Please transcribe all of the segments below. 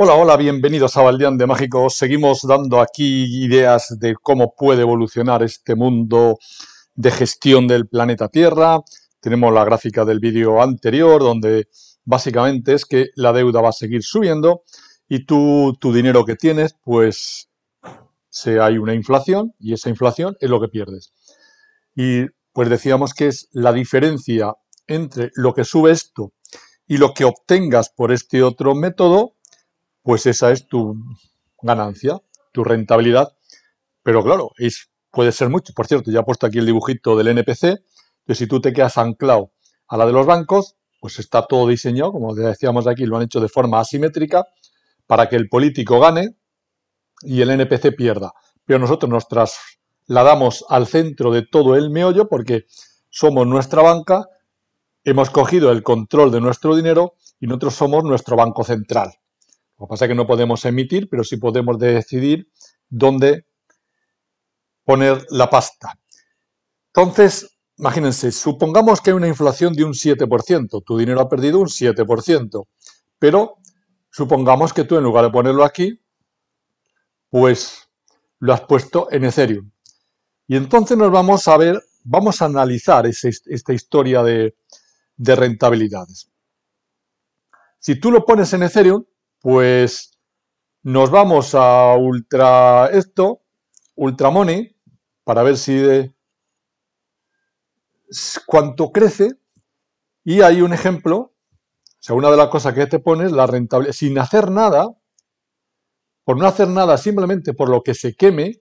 Hola, hola, bienvenidos a Valdeán de Mágico. Seguimos dando aquí ideas de cómo puede evolucionar este mundo de gestión del planeta Tierra. Tenemos la gráfica del vídeo anterior donde básicamente es que la deuda va a seguir subiendo y tú, tu dinero que tienes, pues se, hay una inflación y esa inflación es lo que pierdes. Y pues decíamos que es la diferencia entre lo que sube esto y lo que obtengas por este otro método, pues esa es tu ganancia, tu rentabilidad. Pero claro, es, puede ser mucho. Por cierto, ya he puesto aquí el dibujito del NPC, que si tú te quedas anclado a la de los bancos, pues está todo diseñado, como decíamos aquí, lo han hecho de forma asimétrica para que el político gane y el NPC pierda. Pero nosotros nos trasladamos al centro de todo el meollo porque somos nuestra banca, hemos cogido el control de nuestro dinero y nosotros somos nuestro banco central. Lo que pasa es que no podemos emitir, pero sí podemos decidir dónde poner la pasta. Entonces, imagínense, supongamos que hay una inflación de un 7%, tu dinero ha perdido un 7%, pero supongamos que tú en lugar de ponerlo aquí, pues lo has puesto en Ethereum. Y entonces nos vamos a ver, vamos a analizar esta historia de, de rentabilidades. Si tú lo pones en Ethereum, pues nos vamos a Ultra esto, Ultramoney, para ver si eh, cuánto crece. Y hay un ejemplo, o sea, una de las cosas que te pones, la rentabilidad, sin hacer nada, por no hacer nada, simplemente por lo que se queme,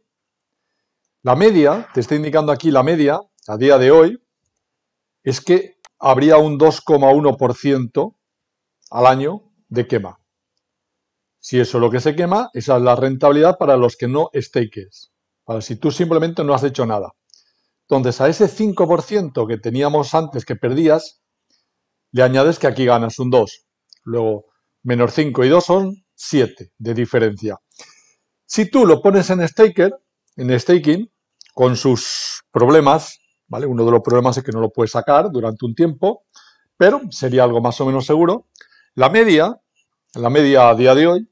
la media, te estoy indicando aquí la media, a día de hoy, es que habría un 2,1% al año de quema. Si eso es lo que se quema, esa es la rentabilidad para los que no stakes, para si tú simplemente no has hecho nada. Entonces, a ese 5% que teníamos antes que perdías, le añades que aquí ganas un 2. Luego, menos 5 y 2 son 7 de diferencia. Si tú lo pones en staker, en staking, con sus problemas, ¿vale? Uno de los problemas es que no lo puedes sacar durante un tiempo, pero sería algo más o menos seguro. La media, la media a día de hoy,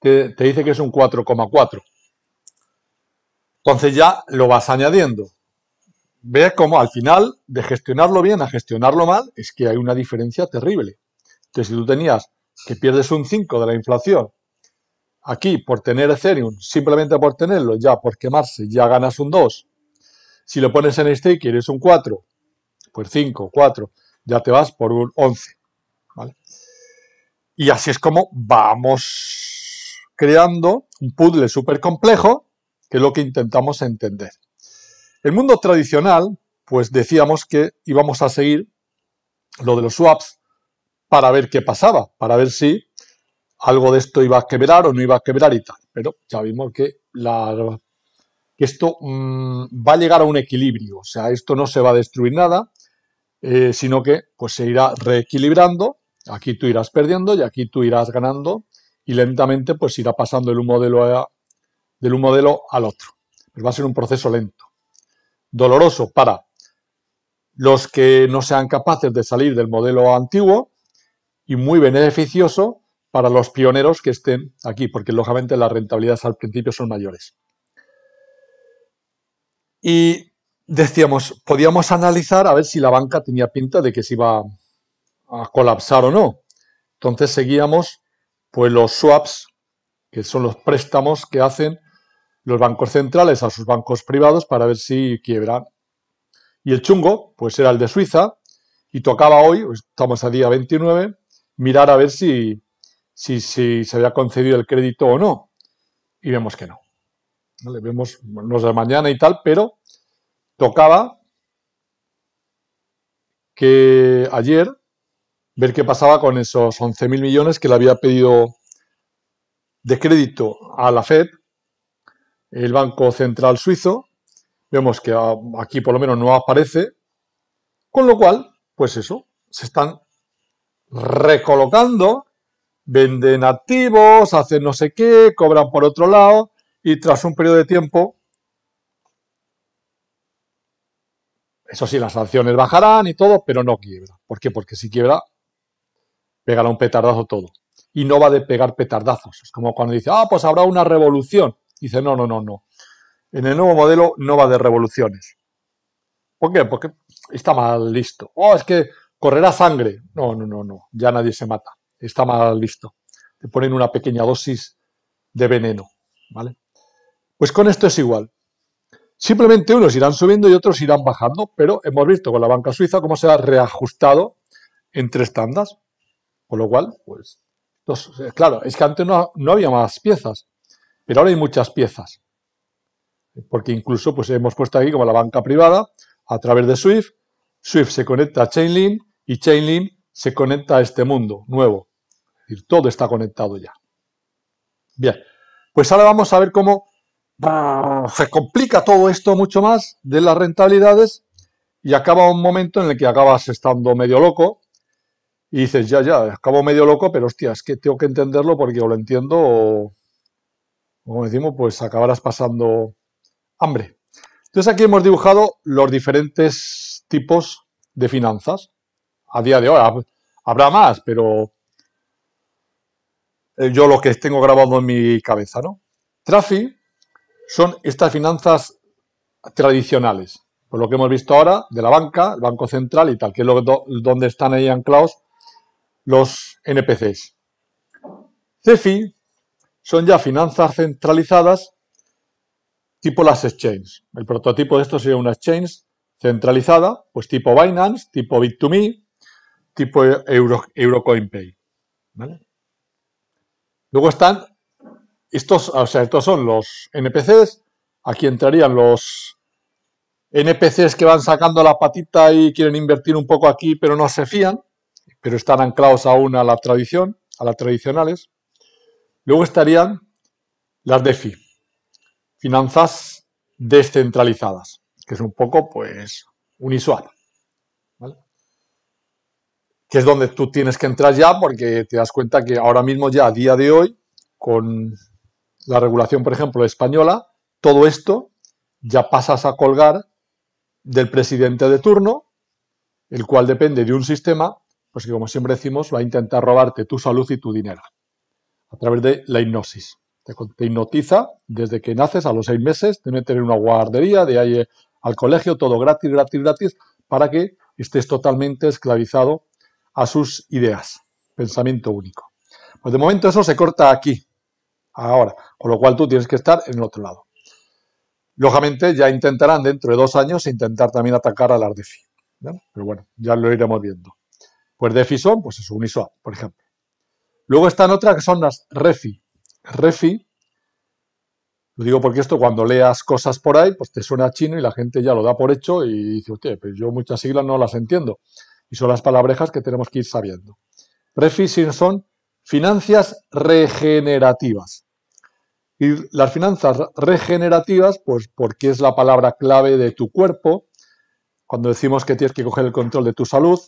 te, dice que es un 4,4. Entonces ya lo vas añadiendo. Ve cómo al final, de gestionarlo bien a gestionarlo mal, es que hay una diferencia terrible. Que si tú tenías que pierdes un 5 de la inflación, aquí por tener Ethereum, simplemente por tenerlo, ya por quemarse, ya ganas un 2. Si lo pones en y quieres un 4, pues 5, 4, ya te vas por un 11. ¿vale? Y así es como vamos creando un puzzle súper complejo, que es lo que intentamos entender. El mundo tradicional, pues decíamos que íbamos a seguir lo de los swaps para ver qué pasaba, para ver si algo de esto iba a quebrar o no iba a quebrar y tal. Pero ya vimos que, esto mm, va a llegar a un equilibrio, o sea, esto no se va a destruir nada, eh, sino que pues, se irá reequilibrando, aquí tú irás perdiendo y aquí tú irás ganando y lentamente pues irá pasando un modelo del un modelo al otro. Pues va a ser un proceso lento, doloroso para los que no sean capaces de salir del modelo antiguo y muy beneficioso para los pioneros que estén aquí, porque lógicamente las rentabilidades al principio son mayores. Y decíamos, podíamos analizar a ver si la banca tenía pinta de que se iba a colapsar o no. Entonces seguíamos pues los swaps, que son los préstamos que hacen los bancos centrales a sus bancos privados para ver si quiebran. Y el chungo, pues era el de Suiza, y tocaba hoy, pues estamos a día 29, mirar a ver si, si, se había concedido el crédito o no. Y vemos que no. le Vemos, nos de mañana y tal, pero tocaba que ayer ver qué pasaba con esos 11.000 millones que le había pedido de crédito a la Fed, el Banco Central Suizo. Vemos que aquí por lo menos no aparece, con lo cual, pues eso, se están recolocando, venden activos, hacen no sé qué, cobran por otro lado y tras un periodo de tiempo, eso sí, las sanciones bajarán y todo, pero no quiebra. ¿Por qué? Porque si quiebra, pegará un petardazo todo. Y no va de pegar petardazos. Es como cuando dice, ah, pues habrá una revolución. Dice, no, no, no, no. En el nuevo modelo no va de revoluciones. ¿Por qué? Porque está mal listo. Oh, es que correrá sangre. No, no, no, no. Ya nadie se mata. Está mal listo. Te ponen una pequeña dosis de veneno. ¿Vale? Pues con esto es igual. Simplemente unos irán subiendo y otros irán bajando, pero hemos visto con la banca suiza cómo se ha reajustado en tres tandas. Con lo cual, pues, claro, es que antes no, no, había más piezas, pero ahora hay muchas piezas. Porque incluso pues, hemos puesto aquí como la banca privada a través de Swift. Swift se conecta a Chainlink y Chainlink se conecta a este mundo nuevo. Es decir, todo está conectado ya. Bien, pues ahora vamos a ver cómo se complica todo esto mucho más de las rentabilidades y acaba un momento en el que acabas estando medio loco y dices, ya, ya, acabo medio loco, pero hostia, es que tengo que entenderlo porque o lo entiendo o, como decimos, pues acabarás pasando hambre. Entonces aquí hemos dibujado los diferentes tipos de finanzas. A día de hoy habrá más, pero eh, yo lo que tengo grabado en mi cabeza, ¿no? Trafi son estas finanzas tradicionales, por lo que hemos visto ahora de la banca, el Banco Central y tal, que es donde están ahí anclados los NPCs. CeFi son ya finanzas centralizadas tipo las exchanges. El prototipo de esto sería una exchange centralizada, pues tipo Binance, tipo Bit2Me, tipo Euro, Eurocoinpay. ¿vale? Luego están estos, o sea, estos son los NPCs. Aquí entrarían los NPCs que van sacando la patita y quieren invertir un poco aquí, pero no se fían pero están anclados aún a la tradición, a las tradicionales. Luego estarían las DeFi, finanzas descentralizadas, que es un poco, pues, unisual, Que es donde tú tienes que entrar ya porque te das cuenta que ahora mismo ya, a día de hoy, con la regulación, por ejemplo, española, todo esto ya pasas a colgar del presidente de turno, el cual depende de un sistema pues que como siempre decimos, va a intentar robarte tu salud y tu dinero a través de la hipnosis. Te hipnotiza desde que naces a los seis meses, te meten en una guardería, de ahí eh, al colegio, todo gratis, gratis, gratis, para que estés totalmente esclavizado a sus ideas. Pensamiento único. Pues de momento eso se corta aquí, ahora, con lo cual tú tienes que estar en el otro lado. Lógicamente ya intentarán dentro de dos años intentar también atacar a la Pero bueno, ya lo iremos viendo. Pues de pues es un isoa, por ejemplo. Luego están otras que son las REFI. REFI, lo digo porque esto cuando leas cosas por ahí, pues te suena chino y la gente ya lo da por hecho y dice, usted, pues yo muchas siglas no las entiendo. Y son las palabrejas que tenemos que ir sabiendo. REFI son finanzas regenerativas. Y las finanzas regenerativas, pues porque es la palabra clave de tu cuerpo. Cuando decimos que tienes que coger el control de tu salud,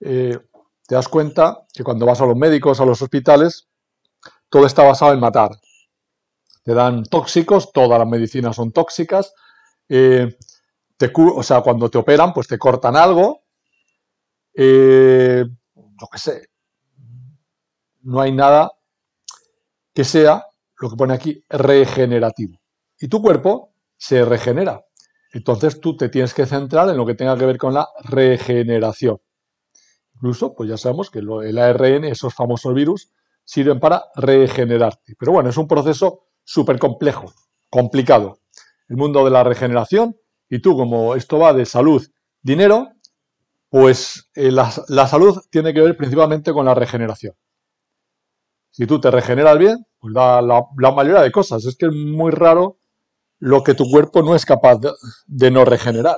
eh, te das cuenta que cuando vas a los médicos, a los hospitales, todo está basado en matar. Te dan tóxicos, todas las medicinas son tóxicas. Eh, o sea, cuando te operan, pues te cortan algo. Eh, yo qué sé. No hay nada que sea lo que pone aquí regenerativo. Y tu cuerpo se regenera. Entonces tú te tienes que centrar en lo que tenga que ver con la regeneración. Incluso, pues ya sabemos que el ARN, esos famosos virus, sirven para regenerarte. Pero bueno, es un proceso súper complejo, complicado. El mundo de la regeneración, y tú, como esto va de salud, dinero, pues eh, la, salud tiene que ver principalmente con la regeneración. Si tú te regeneras bien, pues da la, mayoría de cosas. Es que es muy raro lo que tu cuerpo no es capaz de, de no regenerar.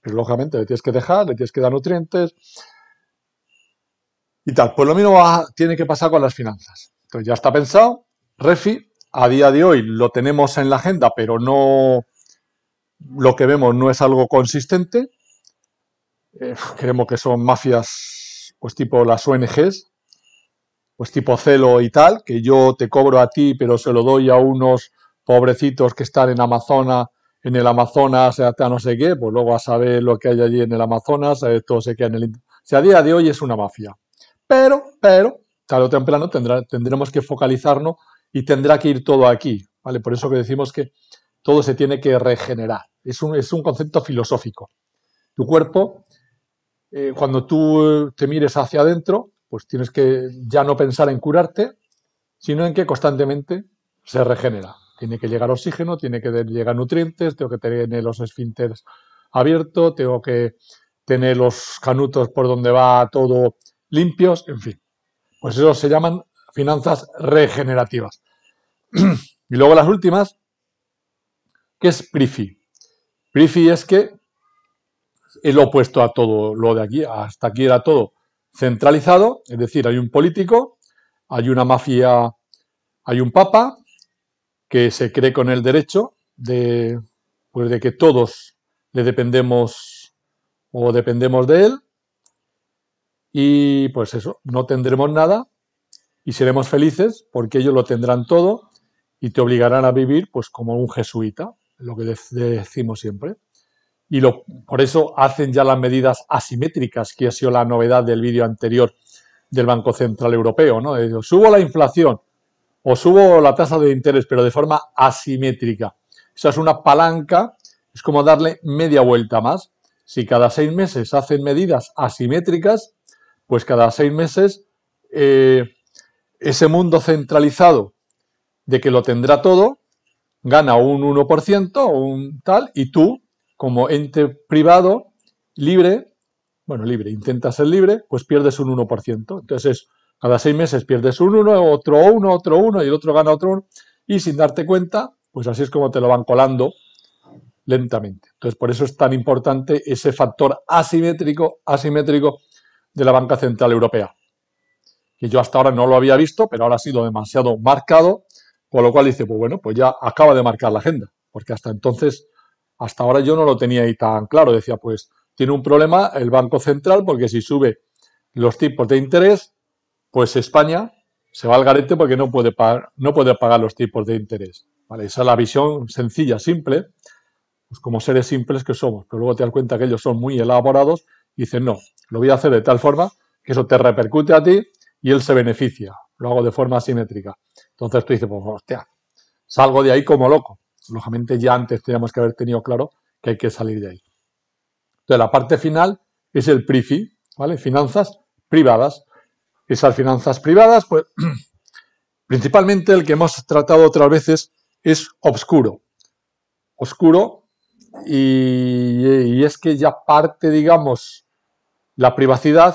Pero pues, lógicamente le tienes que dejar, le tienes que dar nutrientes, y tal. Pues lo mismo tiene que pasar con las finanzas. Entonces ya está pensado, Refi, a día de hoy lo tenemos en la agenda, pero no lo que vemos no es algo consistente. Eh, creemos que son mafias, pues tipo las ONGs, pues tipo celo y tal, que yo te cobro a ti, pero se lo doy a unos pobrecitos que están en Amazonas, en el Amazonas, eh, sea, no sé qué, pues luego a saber lo que hay allí en el Amazonas, eh, todo se queda en el... O a día de hoy es una mafia pero, pero, tal o temprano tendrá, tendremos que focalizarnos y tendrá que ir todo aquí, ¿vale? Por eso que decimos que todo se tiene que regenerar. Es un, es un concepto filosófico. Tu cuerpo, eh, cuando tú te mires hacia adentro, pues tienes que ya no pensar en curarte, sino en que constantemente se regenera. Tiene que llegar oxígeno, tiene que llegar nutrientes, tengo que tener los esfínteres abiertos, tengo que tener los canutos por donde va todo limpios, en fin. Pues eso se llaman finanzas regenerativas. y luego las últimas, que es PRIFI. PRIFI es que el opuesto a todo lo de aquí, hasta aquí era todo centralizado, es decir, hay un político, hay una mafia, hay un papa que se cree con el derecho de, pues de que todos le dependemos o dependemos de él, y pues eso, no tendremos nada y seremos felices porque ellos lo tendrán todo y te obligarán a vivir pues como un jesuita, lo que decimos siempre. Y lo, por eso hacen ya las medidas asimétricas, que ha sido la novedad del vídeo anterior del Banco Central Europeo. ¿no? subo la inflación o subo la tasa de interés, pero de forma asimétrica. Esa es una palanca, es como darle media vuelta más. Si cada seis meses hacen medidas asimétricas, pues cada seis meses eh, ese mundo centralizado de que lo tendrá todo gana un 1% un tal y tú, como ente privado, libre, bueno, libre, intenta ser libre, pues pierdes un 1%. Entonces, cada seis meses pierdes un 1, otro 1, otro 1 y el otro gana otro 1 y sin darte cuenta, pues así es como te lo van colando lentamente. Entonces, por eso es tan importante ese factor asimétrico, asimétrico de la banca central europea, que yo hasta ahora no lo había visto, pero ahora ha sido demasiado marcado, con lo cual dice, pues bueno, pues ya acaba de marcar la agenda, porque hasta entonces, hasta ahora yo no lo tenía ahí tan claro, decía, pues tiene un problema el Banco Central, porque si sube los tipos de interés, pues España se va al garete porque no puede pagar, no puede pagar los tipos de interés. ¿vale? Esa es la visión sencilla, simple, pues como seres simples que somos, pero luego te das cuenta que ellos son muy elaborados y dicen, no, lo voy a hacer de tal forma que eso te repercute a ti y él se beneficia. Lo hago de forma asimétrica. Entonces tú dices, pues hostia, salgo de ahí como loco. Lógicamente ya antes teníamos que haber tenido claro que hay que salir de ahí. Entonces la parte final es el PRIFI, ¿vale? Finanzas privadas. Esas finanzas privadas, pues principalmente el que hemos tratado otras veces es obscuro. Oscuro y, y es que ya parte, digamos, la privacidad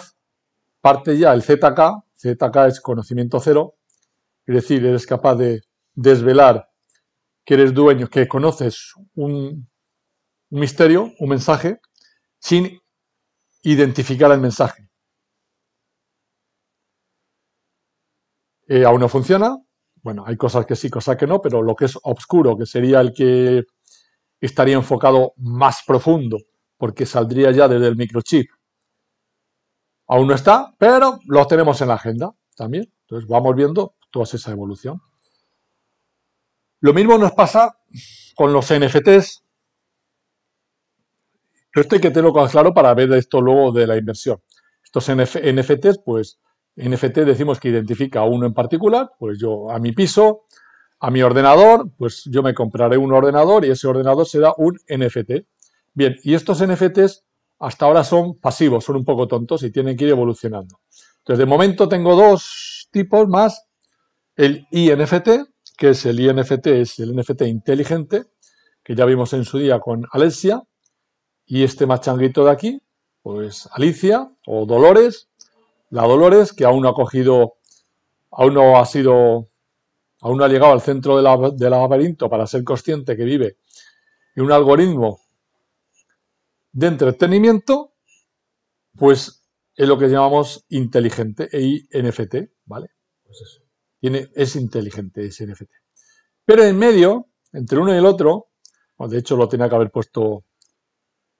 parte ya el ZK, ZK es conocimiento cero, es decir, eres capaz de desvelar que eres dueño, que conoces un, misterio, un mensaje, sin identificar el mensaje. Eh, aún no funciona. Bueno, hay cosas que sí, cosas que no, pero lo que es oscuro, que sería el que estaría enfocado más profundo, porque saldría ya desde el microchip Aún no está, pero lo tenemos en la agenda también. Entonces vamos viendo toda esa evolución. Lo mismo nos pasa con los NFTs. Esto hay que tenerlo claro para ver esto luego de la inversión. Estos NFTs, pues NFT decimos que identifica a uno en particular, pues yo a mi piso, a mi ordenador, pues yo me compraré un ordenador y ese ordenador será un NFT. Bien, y estos NFTs hasta ahora son pasivos, son un poco tontos y tienen que ir evolucionando. Entonces, de momento tengo dos tipos más, el INFT, que es el INFT, es el NFT inteligente, que ya vimos en su día con Alicia y este machanguito de aquí, pues Alicia o Dolores, la Dolores, que aún no ha cogido, aún no ha sido, aún no ha llegado al centro del laberinto para ser consciente que vive en un algoritmo de entretenimiento, pues es lo que llamamos inteligente, EINFT, ¿vale? Pues Tiene, es inteligente, ese NFT. Pero en medio, entre uno y el otro, de hecho lo tenía que haber puesto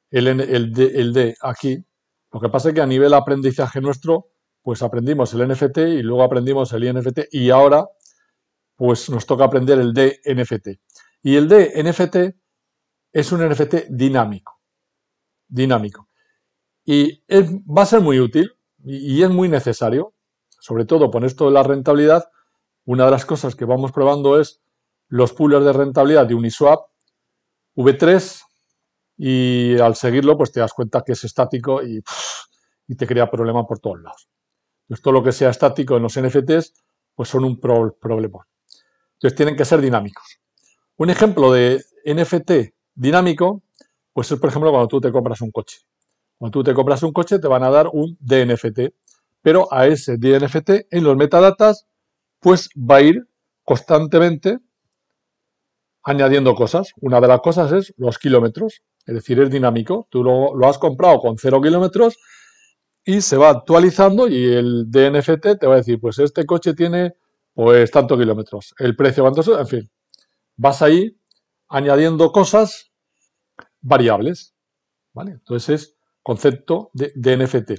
el, el, D, aquí, lo que pasa es que a nivel aprendizaje nuestro, pues aprendimos el NFT y luego aprendimos el INFT y ahora pues nos toca aprender el DNFT. Y el DNFT es un NFT dinámico dinámico. Y va a ser muy útil y, es muy necesario, sobre todo con esto de la rentabilidad. Una de las cosas que vamos probando es los poolers de rentabilidad de Uniswap, V3, y al seguirlo, pues te das cuenta que es estático y, te crea problemas por todos lados. Entonces, todo lo que sea estático en los NFTs, pues son un problema. Entonces, tienen que ser dinámicos. Un ejemplo de NFT dinámico pues es, por ejemplo, cuando tú te compras un coche. Cuando tú te compras un coche, te van a dar un DNFT. Pero a ese DNFT, en los metadatas, pues va a ir constantemente añadiendo cosas. Una de las cosas es los kilómetros, es decir, es dinámico. Tú lo, has comprado con cero kilómetros y se va actualizando y el DNFT te va a decir, pues este coche tiene pues tantos kilómetros, el precio cuántos en fin. Vas ahí añadiendo cosas variables. ¿vale? Entonces es concepto de, NFT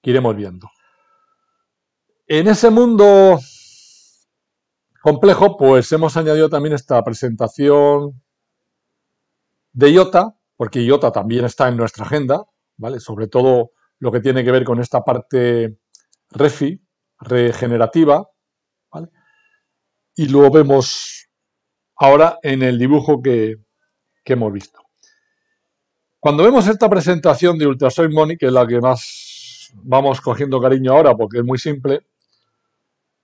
que iremos viendo. En ese mundo complejo, pues hemos añadido también esta presentación de IOTA, porque IOTA también está en nuestra agenda, ¿vale? Sobre todo lo que tiene que ver con esta parte refi, regenerativa, ¿vale? Y lo vemos ahora en el dibujo que hemos visto. Cuando vemos esta presentación de Ultrasoy Money, que es la que más vamos cogiendo cariño ahora porque es muy simple,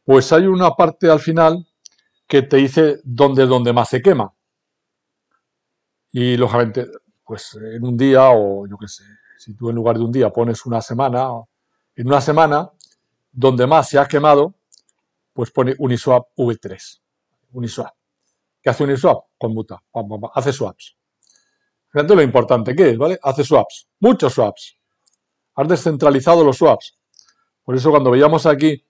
pues hay una parte al final que te dice dónde donde más se quema. Y lógicamente, pues en un día o yo qué sé, si tú en lugar de un día pones una semana, en una semana, donde más se ha quemado, pues pone Uniswap V3. Uniswap. ¿Qué hace Uniswap? Conmuta. Hace swaps. Fíjate lo importante que es, ¿vale? Hace swaps, muchos swaps. Has descentralizado los swaps. Por eso cuando veíamos aquí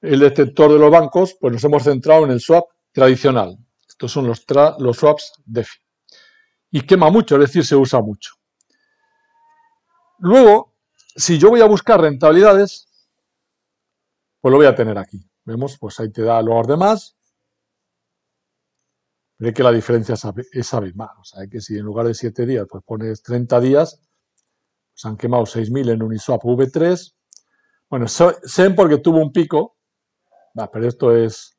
el detector de los bancos, pues nos hemos centrado en el swap tradicional. Estos son los, los swaps DeFi. Y quema mucho, es decir, se usa mucho. Luego, si yo voy a buscar rentabilidades, pues lo voy a tener aquí. Vemos, pues ahí te da los más ve que la diferencia es abismal. O sea, que si en lugar de 7 días, pues pones 30 días, se pues han quemado 6.000 en Uniswap V3. Bueno, SEM porque tuvo un pico, pero esto es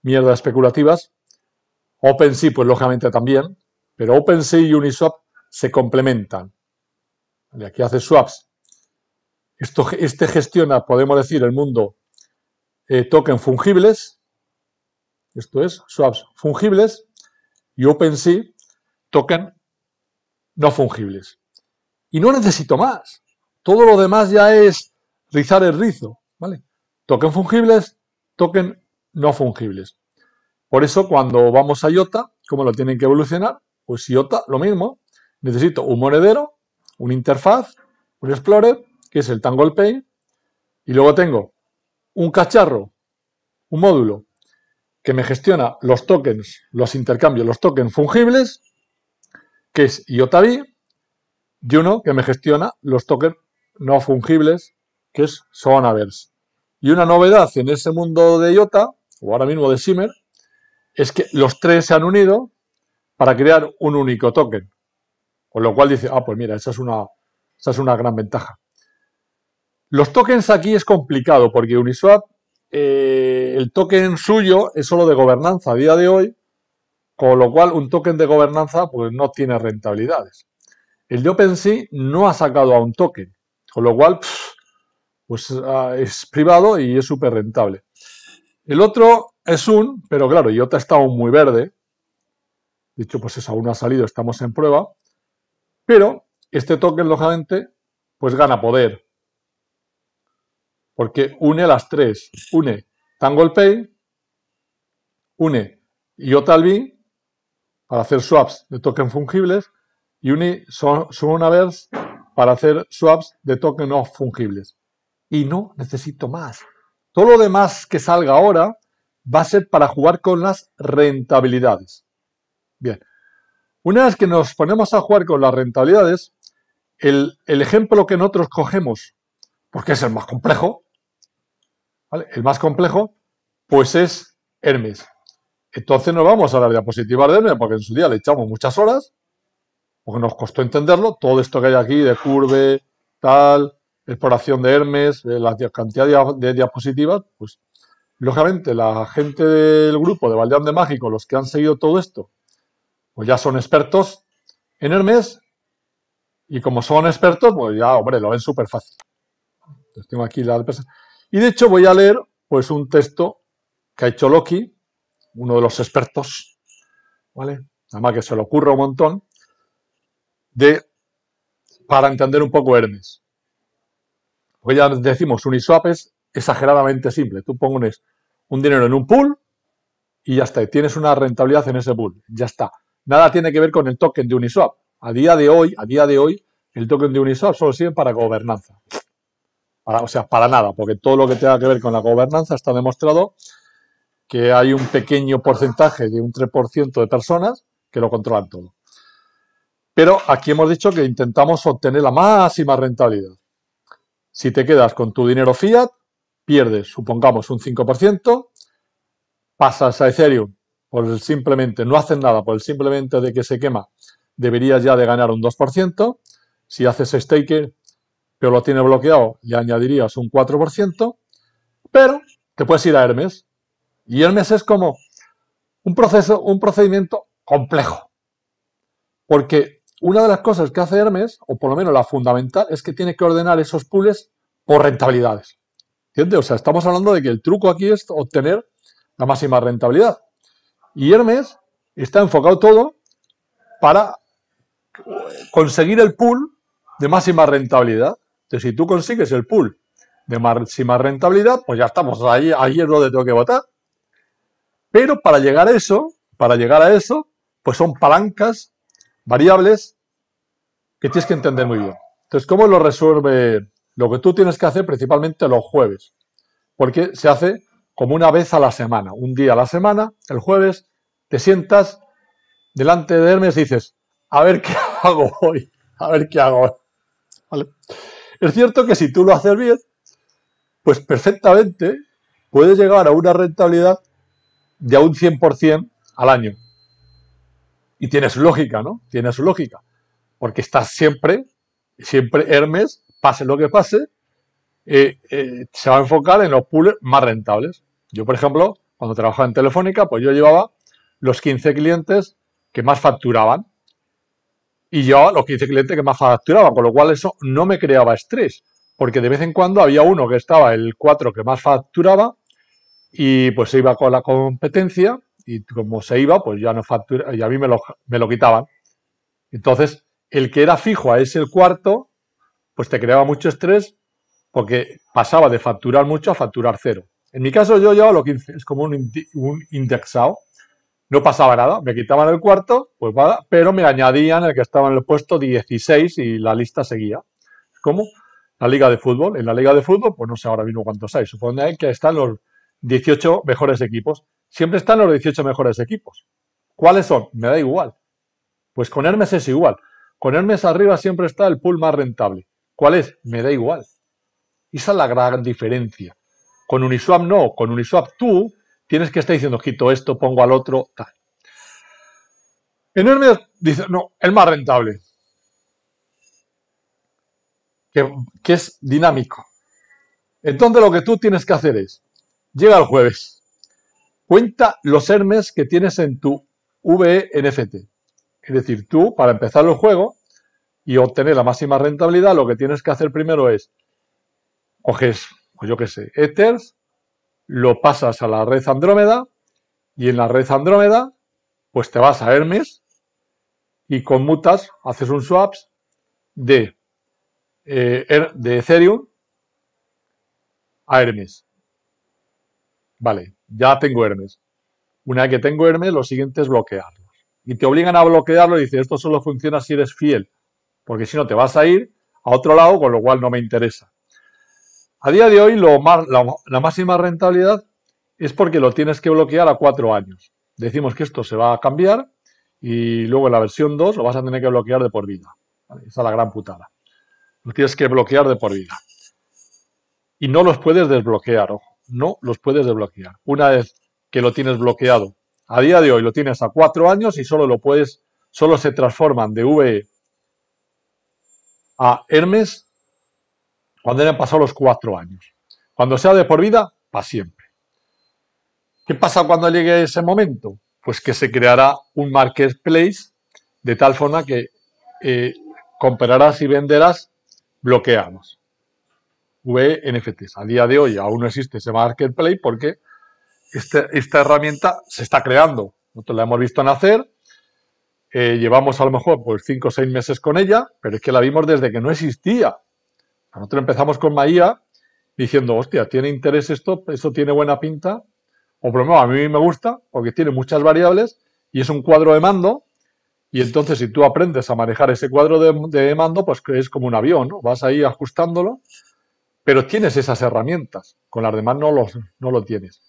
mierda especulativas. OpenSea, pues lógicamente también, pero OpenSea y Uniswap se complementan. aquí hace swaps. Esto, este gestiona, podemos decir, el mundo eh, token fungibles, esto es swaps fungibles y OpenSea token no fungibles. Y no necesito más. Todo lo demás ya es rizar el rizo, ¿vale? Token fungibles, token no fungibles. Por eso cuando vamos a IOTA, ¿cómo lo tienen que evolucionar? Pues IOTA, lo mismo. Necesito un monedero, una interfaz, un explorer, que es el Tangle Pay, y luego tengo un cacharro, un módulo, que me gestiona los tokens, los intercambios, los tokens fungibles, que es Iotabi, y uno que me gestiona los tokens no fungibles, que es Sonaverse. Y una novedad en ese mundo de IOTA, o ahora mismo de Shimmer, es que los tres se han unido para crear un único token. Con lo cual dice, ah, pues mira, esa es una, esa es una gran ventaja. Los tokens aquí es complicado porque Uniswap eh, el token suyo es solo de gobernanza a día de hoy, con lo cual un token de gobernanza pues, no tiene rentabilidades. El de OpenSea no ha sacado a un token, con lo cual pues, ah, es privado y es súper rentable. El otro es un, pero claro, te está estado muy verde. De hecho, pues eso aún no ha salido, estamos en prueba. Pero este token, lógicamente, pues gana poder porque une las tres. Une TanglePay, une IOTALBI para hacer swaps de token fungibles y une Sonaverse para hacer swaps de tokens no fungibles. Y no necesito más. Todo lo demás que salga ahora va a ser para jugar con las rentabilidades. Bien, una vez que nos ponemos a jugar con las rentabilidades, el ejemplo que nosotros cogemos, porque es el más complejo, el más complejo, pues es Hermes. Entonces nos vamos a la diapositiva de Hermes, porque en su día le echamos muchas horas, porque nos costó entenderlo, todo esto que hay aquí de curve, tal, exploración de Hermes, la cantidad de diapositivas, pues lógicamente la gente del grupo de Valdeán de Mágico, los que han seguido todo esto, pues ya son expertos en Hermes, y como son expertos, pues ya, hombre, lo ven súper fácil. tengo aquí la... Y de hecho voy a leer pues un texto que ha hecho Loki, uno de los expertos, ¿vale? Nada más que se le ocurra un montón, de, para entender un poco Hermes. Porque ya decimos, Uniswap es exageradamente simple. Tú pones un dinero en un pool y ya está. Tienes una rentabilidad en ese pool. Ya está. Nada tiene que ver con el token de Uniswap. A día de hoy, a día de hoy, el token de Uniswap solo sirve para gobernanza o sea, para nada, porque todo lo que tenga que ver con la gobernanza está demostrado que hay un pequeño porcentaje de un 3% de personas que lo controlan todo. Pero aquí hemos dicho que intentamos obtener la máxima rentabilidad. Si te quedas con tu dinero fiat, pierdes, supongamos, un 5%, pasas a Ethereum por el simplemente, no haces nada por el simplemente de que se quema, deberías ya de ganar un 2%, si haces staking pero lo tiene bloqueado, le añadirías un 4%, pero te puedes ir a Hermes. Y Hermes es como un, proceso, un procedimiento complejo. Porque una de las cosas que hace Hermes, o por lo menos la fundamental, es que tiene que ordenar esos pools por rentabilidades. ¿Entiendes? O sea, estamos hablando de que el truco aquí es obtener la máxima rentabilidad. Y Hermes está enfocado todo para conseguir el pool de máxima rentabilidad. Entonces, si tú consigues el pool de máxima rentabilidad, pues ya estamos ahí, ahí es donde tengo que votar. Pero para llegar a eso, para llegar a eso, pues son palancas variables que tienes que entender muy bien. Entonces, ¿cómo lo resuelve? Lo que tú tienes que hacer principalmente los jueves, porque se hace como una vez a la semana, un día a la semana, el jueves, te sientas delante de Hermes y dices, a ver qué hago hoy, a ver qué hago hoy. ¿Vale? Es cierto que si tú lo haces bien, pues perfectamente puedes llegar a una rentabilidad de a un 100% al año. Y tiene su lógica, ¿no? Tiene su lógica. Porque estás siempre, siempre Hermes, pase lo que pase, eh, eh, se va a enfocar en los pools más rentables. Yo, por ejemplo, cuando trabajaba en Telefónica, pues yo llevaba los 15 clientes que más facturaban y llevaba los 15 clientes que más facturaban, con lo cual eso no me creaba estrés, porque de vez en cuando había uno que estaba el 4 que más facturaba y pues se iba con la competencia y como se iba, pues ya no facturaba y a mí me lo, me quitaban. Entonces, el que era fijo a ese el cuarto, pues te creaba mucho estrés porque pasaba de facturar mucho a facturar cero. En mi caso yo llevaba los 15, es como un, un indexado, no pasaba nada, me quitaban el cuarto, pues pero me añadían el que estaba en el puesto 16 y la lista seguía. como La Liga de Fútbol. En la Liga de Fútbol, pues no sé ahora mismo cuántos hay. Supone que están los 18 mejores equipos. Siempre están los 18 mejores equipos. ¿Cuáles son? Me da igual. Pues con Hermes es igual. Con Hermes arriba siempre está el pool más rentable. ¿Cuál es? Me da igual. Esa es la gran diferencia. Con Uniswap no. Con Uniswap tú Tienes que estar diciendo, quito esto, pongo al otro, tal. Hermes dice, no, el más rentable. Que, es dinámico. Entonces lo que tú tienes que hacer es, llega el jueves, cuenta los hermes que tienes en tu VNFT. E es decir, tú, para empezar el juego y obtener la máxima rentabilidad, lo que tienes que hacer primero es, coges, pues yo qué sé, Ethers, lo pasas a la red Andrómeda y en la red Andrómeda pues te vas a Hermes y conmutas, haces un swaps de, eh, de Ethereum a Hermes. Vale, ya tengo Hermes. Una vez que tengo Hermes, lo siguiente es bloquearlos. Y te obligan a bloquearlo y dices, esto solo funciona si eres fiel, porque si no te vas a ir a otro lado, con lo cual no me interesa. A día de hoy lo la, máxima rentabilidad es porque lo tienes que bloquear a cuatro años. Decimos que esto se va a cambiar y luego en la versión 2 lo vas a tener que bloquear de por vida. Esa es la gran putada. Lo tienes que bloquear de por vida. Y no los puedes desbloquear, ojo. No los puedes desbloquear. Una vez que lo tienes bloqueado, a día de hoy lo tienes a cuatro años y solo lo puedes, solo se transforman de V a Hermes cuando han pasado los cuatro años. Cuando sea de por vida, para siempre. ¿Qué pasa cuando llegue ese momento? Pues que se creará un marketplace de tal forma que eh, comprarás y venderás bloqueados. VNFTs. A día de hoy aún no existe ese marketplace porque este, esta herramienta se está creando. Nosotros la hemos visto nacer, eh, llevamos a lo mejor pues, cinco o seis meses con ella, pero es que la vimos desde que no existía. Nosotros empezamos con Maía diciendo, hostia, tiene interés esto, esto tiene buena pinta, o por lo menos a mí me gusta, porque tiene muchas variables y es un cuadro de mando, y entonces si tú aprendes a manejar ese cuadro de, mando, pues es como un avión, ¿no? vas ahí ajustándolo, pero tienes esas herramientas, con las demás no, los, no lo tienes.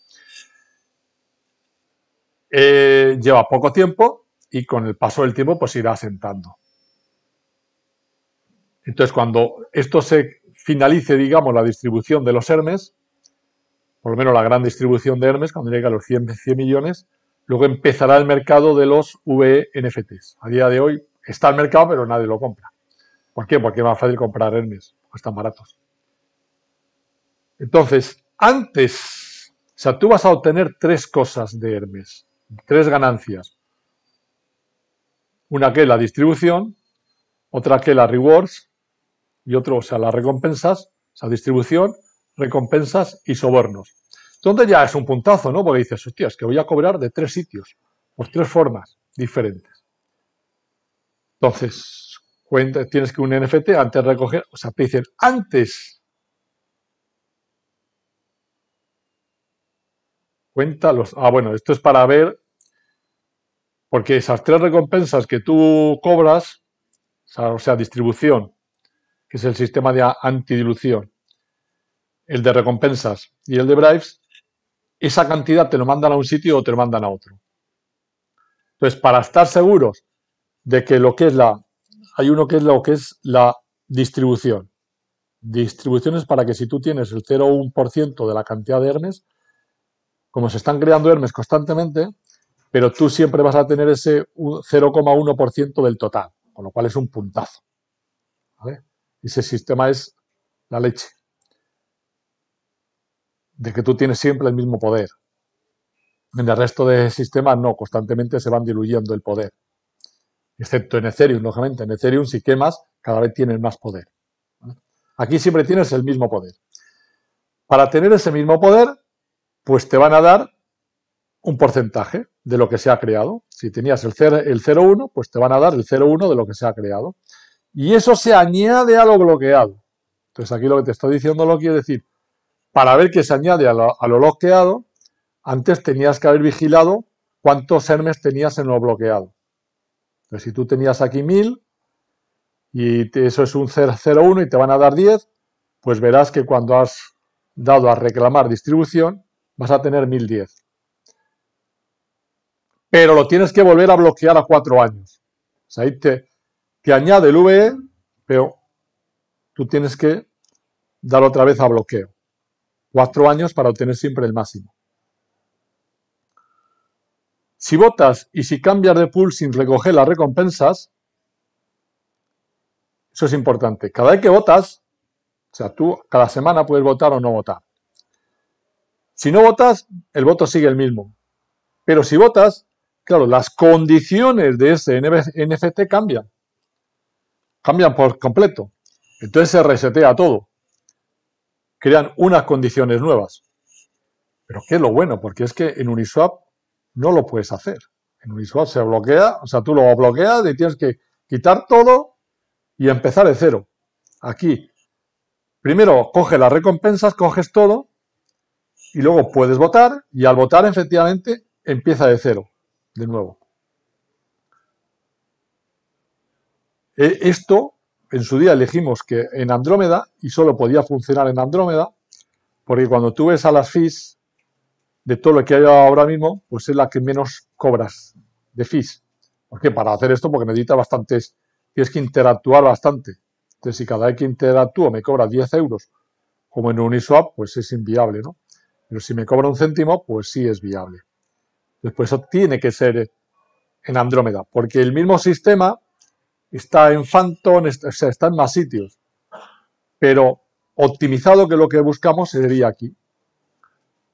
Eh, lleva poco tiempo y con el paso del tiempo pues irá asentando. Entonces, cuando esto se finalice, digamos, la distribución de los Hermes, por lo menos la gran distribución de Hermes, cuando llegue a los 100, millones, luego empezará el mercado de los VNFTs. A día de hoy está el mercado, pero nadie lo compra. ¿Por qué? Porque es más fácil comprar Hermes, porque están baratos. Entonces, antes, o sea, tú vas a obtener tres cosas de Hermes, tres ganancias. Una que es la distribución, otra que es la rewards y otro, o sea, las recompensas, o sea, distribución, recompensas y sobornos. Entonces ya es un puntazo, ¿no? Porque dices, hostia, es que voy a cobrar de tres sitios, por tres formas diferentes. Entonces, cuenta, tienes que un NFT antes de recoger, o sea, te dicen, antes cuenta los... Ah, bueno, esto es para ver, porque esas tres recompensas que tú cobras, o sea distribución, que es el sistema de antidilución, el de recompensas y el de bribes, esa cantidad te lo mandan a un sitio o te lo mandan a otro. Entonces, para estar seguros de que lo que es la. Hay uno que es lo que es la distribución. Distribución es para que si tú tienes el 0,1% de la cantidad de Hermes, como se están creando Hermes constantemente, pero tú siempre vas a tener ese 0,1% del total, con lo cual es un puntazo. Ese sistema es la leche. De que tú tienes siempre el mismo poder. En el resto de sistemas no, constantemente se van diluyendo el poder. Excepto en Ethereum, lógicamente. En Ethereum, si quemas, cada vez tienes más poder. Aquí siempre tienes el mismo poder. Para tener ese mismo poder, pues te van a dar un porcentaje de lo que se ha creado. Si tenías el 0,1, pues te van a dar el 0,1 de lo que se ha creado y eso se añade a lo bloqueado. Entonces aquí lo que te estoy diciendo lo quiero decir, para ver que se añade a lo, bloqueado, antes tenías que haber vigilado cuántos hermes tenías en lo bloqueado. Entonces si tú tenías aquí 1000 y eso es un 0,1 y te van a dar 10, pues verás que cuando has dado a reclamar distribución vas a tener 1010. Pero lo tienes que volver a bloquear a cuatro años. O sea, ahí te, te añade el VE, pero tú tienes que dar otra vez a bloqueo. Cuatro años para obtener siempre el máximo. Si votas y si cambias de pool sin recoger las recompensas, eso es importante. Cada vez que votas, o sea, tú cada semana puedes votar o no votar. Si no votas, el voto sigue el mismo. Pero si votas, claro, las condiciones de ese NFT cambian cambian por completo. Entonces se resetea todo. Crean unas condiciones nuevas. Pero qué es lo bueno, porque es que en Uniswap no lo puedes hacer. En Uniswap se bloquea, o sea, tú lo bloqueas y tienes que quitar todo y empezar de cero. Aquí, primero coge las recompensas, coges todo y luego puedes votar y al votar efectivamente empieza de cero, de nuevo. E, esto, en su día elegimos que en Andrómeda, y solo podía funcionar en Andrómeda, porque cuando tú ves a las FIS, de todo lo que hay ahora mismo, pues es la que menos cobras de FIS. Porque para hacer esto, porque necesita bastantes, tienes que interactuar bastante. Entonces, si cada vez que interactúo me cobra 10 euros, como en Uniswap, pues es inviable, ¿no? Pero si me cobra un céntimo, pues sí es viable. Después eso tiene que ser en Andrómeda, porque el mismo sistema está en Phantom, o sea, está en más sitios. Pero optimizado que lo que buscamos sería aquí.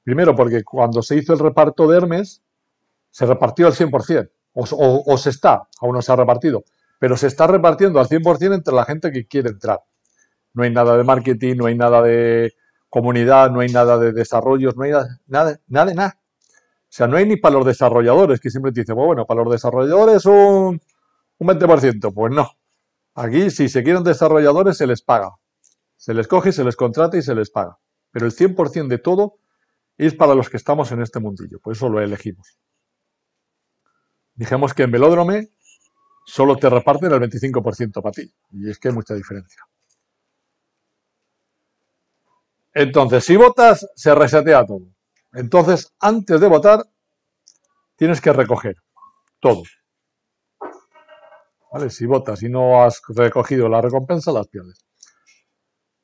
Primero, porque cuando se hizo el reparto de Hermes, se repartió al 100%, o, se está, aún no se ha repartido, pero se está repartiendo al 100% entre la gente que quiere entrar. No hay nada de marketing, no hay nada de comunidad, no hay nada de desarrollos, no hay nada, nada, nada. nada. O sea, no hay ni para los desarrolladores, que siempre te dicen, pues bueno, para los desarrolladores un un 20%, pues no. Aquí, si se quieren desarrolladores, se les paga. Se les coge, se les contrata y se les paga. Pero el 100% de todo es para los que estamos en este mundillo. Por pues eso lo elegimos. Dijimos que en Velódrome solo te reparten el 25% para ti. Y es que hay mucha diferencia. Entonces, si votas, se resetea todo. Entonces, antes de votar, tienes que recoger todo. Si votas y no has recogido la recompensa, las pierdes.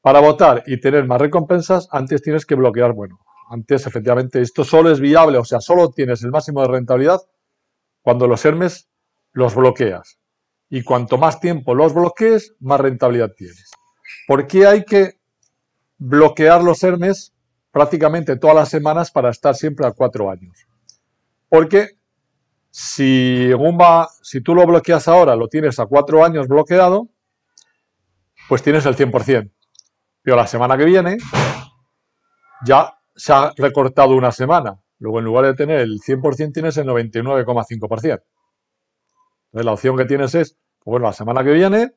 Para votar y tener más recompensas, antes tienes que bloquear bueno. Antes, efectivamente, esto solo es viable, o sea, solo tienes el máximo de rentabilidad cuando los Hermes los bloqueas. Y cuanto más tiempo los bloquees, más rentabilidad tienes. ¿Por qué hay que bloquear los Hermes prácticamente todas las semanas para estar siempre a cuatro años? Porque si, si tú lo bloqueas ahora, lo tienes a cuatro años bloqueado, pues tienes el 100%. Pero la semana que viene ya se ha recortado una semana. Luego, en lugar de tener el 100%, tienes el 99,5%. Entonces, la opción que tienes es, pues bueno, la semana que viene,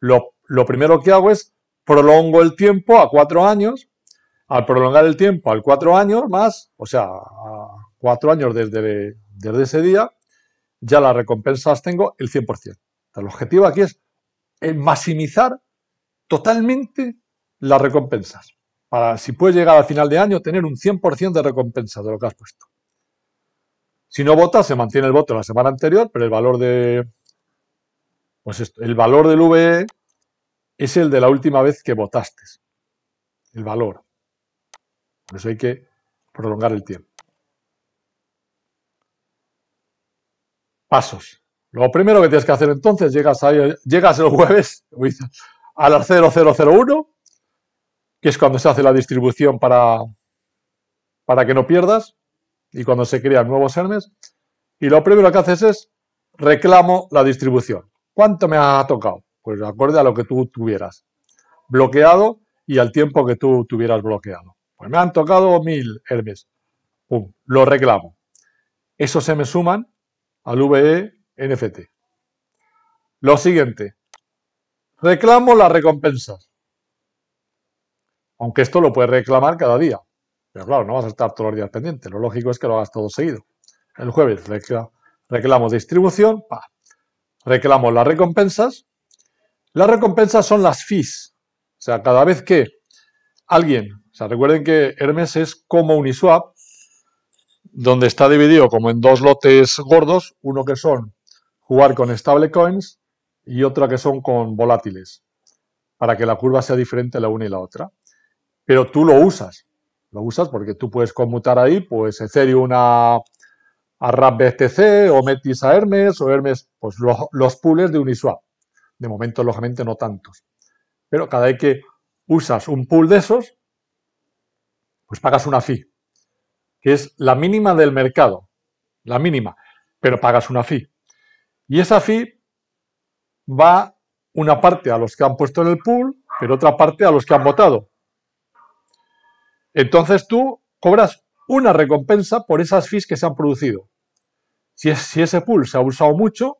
lo, primero que hago es prolongo el tiempo a cuatro años. Al prolongar el tiempo al cuatro años más, o sea, a cuatro años desde desde ese día ya las recompensas tengo el 100%. El objetivo aquí es maximizar totalmente las recompensas. Para, si puedes llegar al final de año, tener un 100% de recompensa de lo que has puesto. Si no votas, se mantiene el voto la semana anterior, pero el valor de. Pues el valor del VE es el de la última vez que votaste. El valor. Por eso hay que prolongar el tiempo. pasos. Lo primero que tienes que hacer entonces, llegas, llegas el jueves a las 0001, que es cuando se hace la distribución para, para que no pierdas y cuando se crean nuevos Hermes Y lo primero que haces es reclamo la distribución. ¿Cuánto me ha tocado? Pues acorde a lo que tú tuvieras bloqueado y al tiempo que tú tuvieras bloqueado. Pues me han tocado mil Hermes. Pum, lo reclamo. Eso se me suman al VE NFT. Lo siguiente, reclamo las recompensas. Aunque esto lo puedes reclamar cada día. Pero claro, no vas a estar todos los días pendiente. Lo lógico es que lo hagas todo seguido. El jueves reclamo distribución, pa. reclamo las recompensas. Las recompensas son las fees. O sea, cada vez que alguien, o sea, recuerden que Hermes es como Uniswap, donde está dividido como en dos lotes gordos, uno que son jugar con coins y otra que son con volátiles, para que la curva sea diferente la una y la otra. Pero tú lo usas, lo usas porque tú puedes conmutar ahí, pues Ethereum a, a RAP BTC o Metis a Hermes o Hermes, pues los, los pools de Uniswap. De momento, lógicamente, no tantos. Pero cada vez que usas un pool de esos, pues pagas una fee que es la mínima del mercado, la mínima, pero pagas una fee. Y esa fee va una parte a los que han puesto en el pool, pero otra parte a los que han votado. Entonces tú cobras una recompensa por esas fees que se han producido. Si, ese pool se ha usado mucho,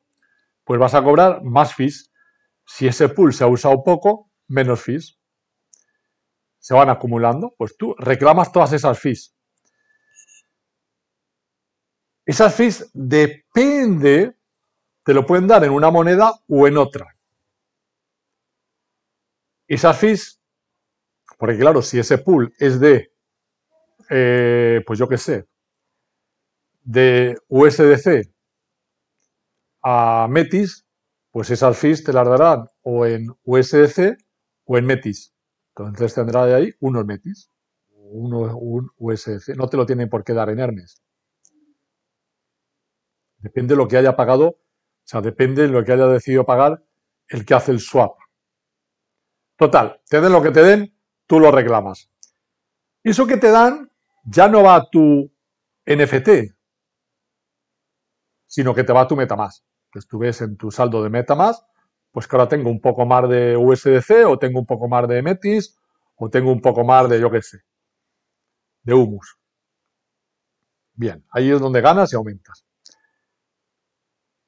pues vas a cobrar más fees. Si ese pool se ha usado poco, menos fees. Se van acumulando, pues tú reclamas todas esas fees. Esas fees depende, te lo pueden dar en una moneda o en otra. Esas fees, porque claro, si ese pool es de, eh, pues yo qué sé, de USDC a Metis, pues esas fees te las darán o en USDC o en Metis. Entonces tendrá de ahí unos Metis, uno, un USDC. No te lo tienen por qué dar en Hermes. Depende de lo que haya pagado, o sea, depende de lo que haya decidido pagar el que hace el swap. Total, te den lo que te den, tú lo reclamas. eso que te dan ya no va a tu NFT, sino que te va a tu MetaMask. Que estuves en tu saldo de MetaMask, pues que ahora tengo un poco más de USDC, o tengo un poco más de Metis, o tengo un poco más de, yo qué sé, de Humus. Bien, ahí es donde ganas y aumentas.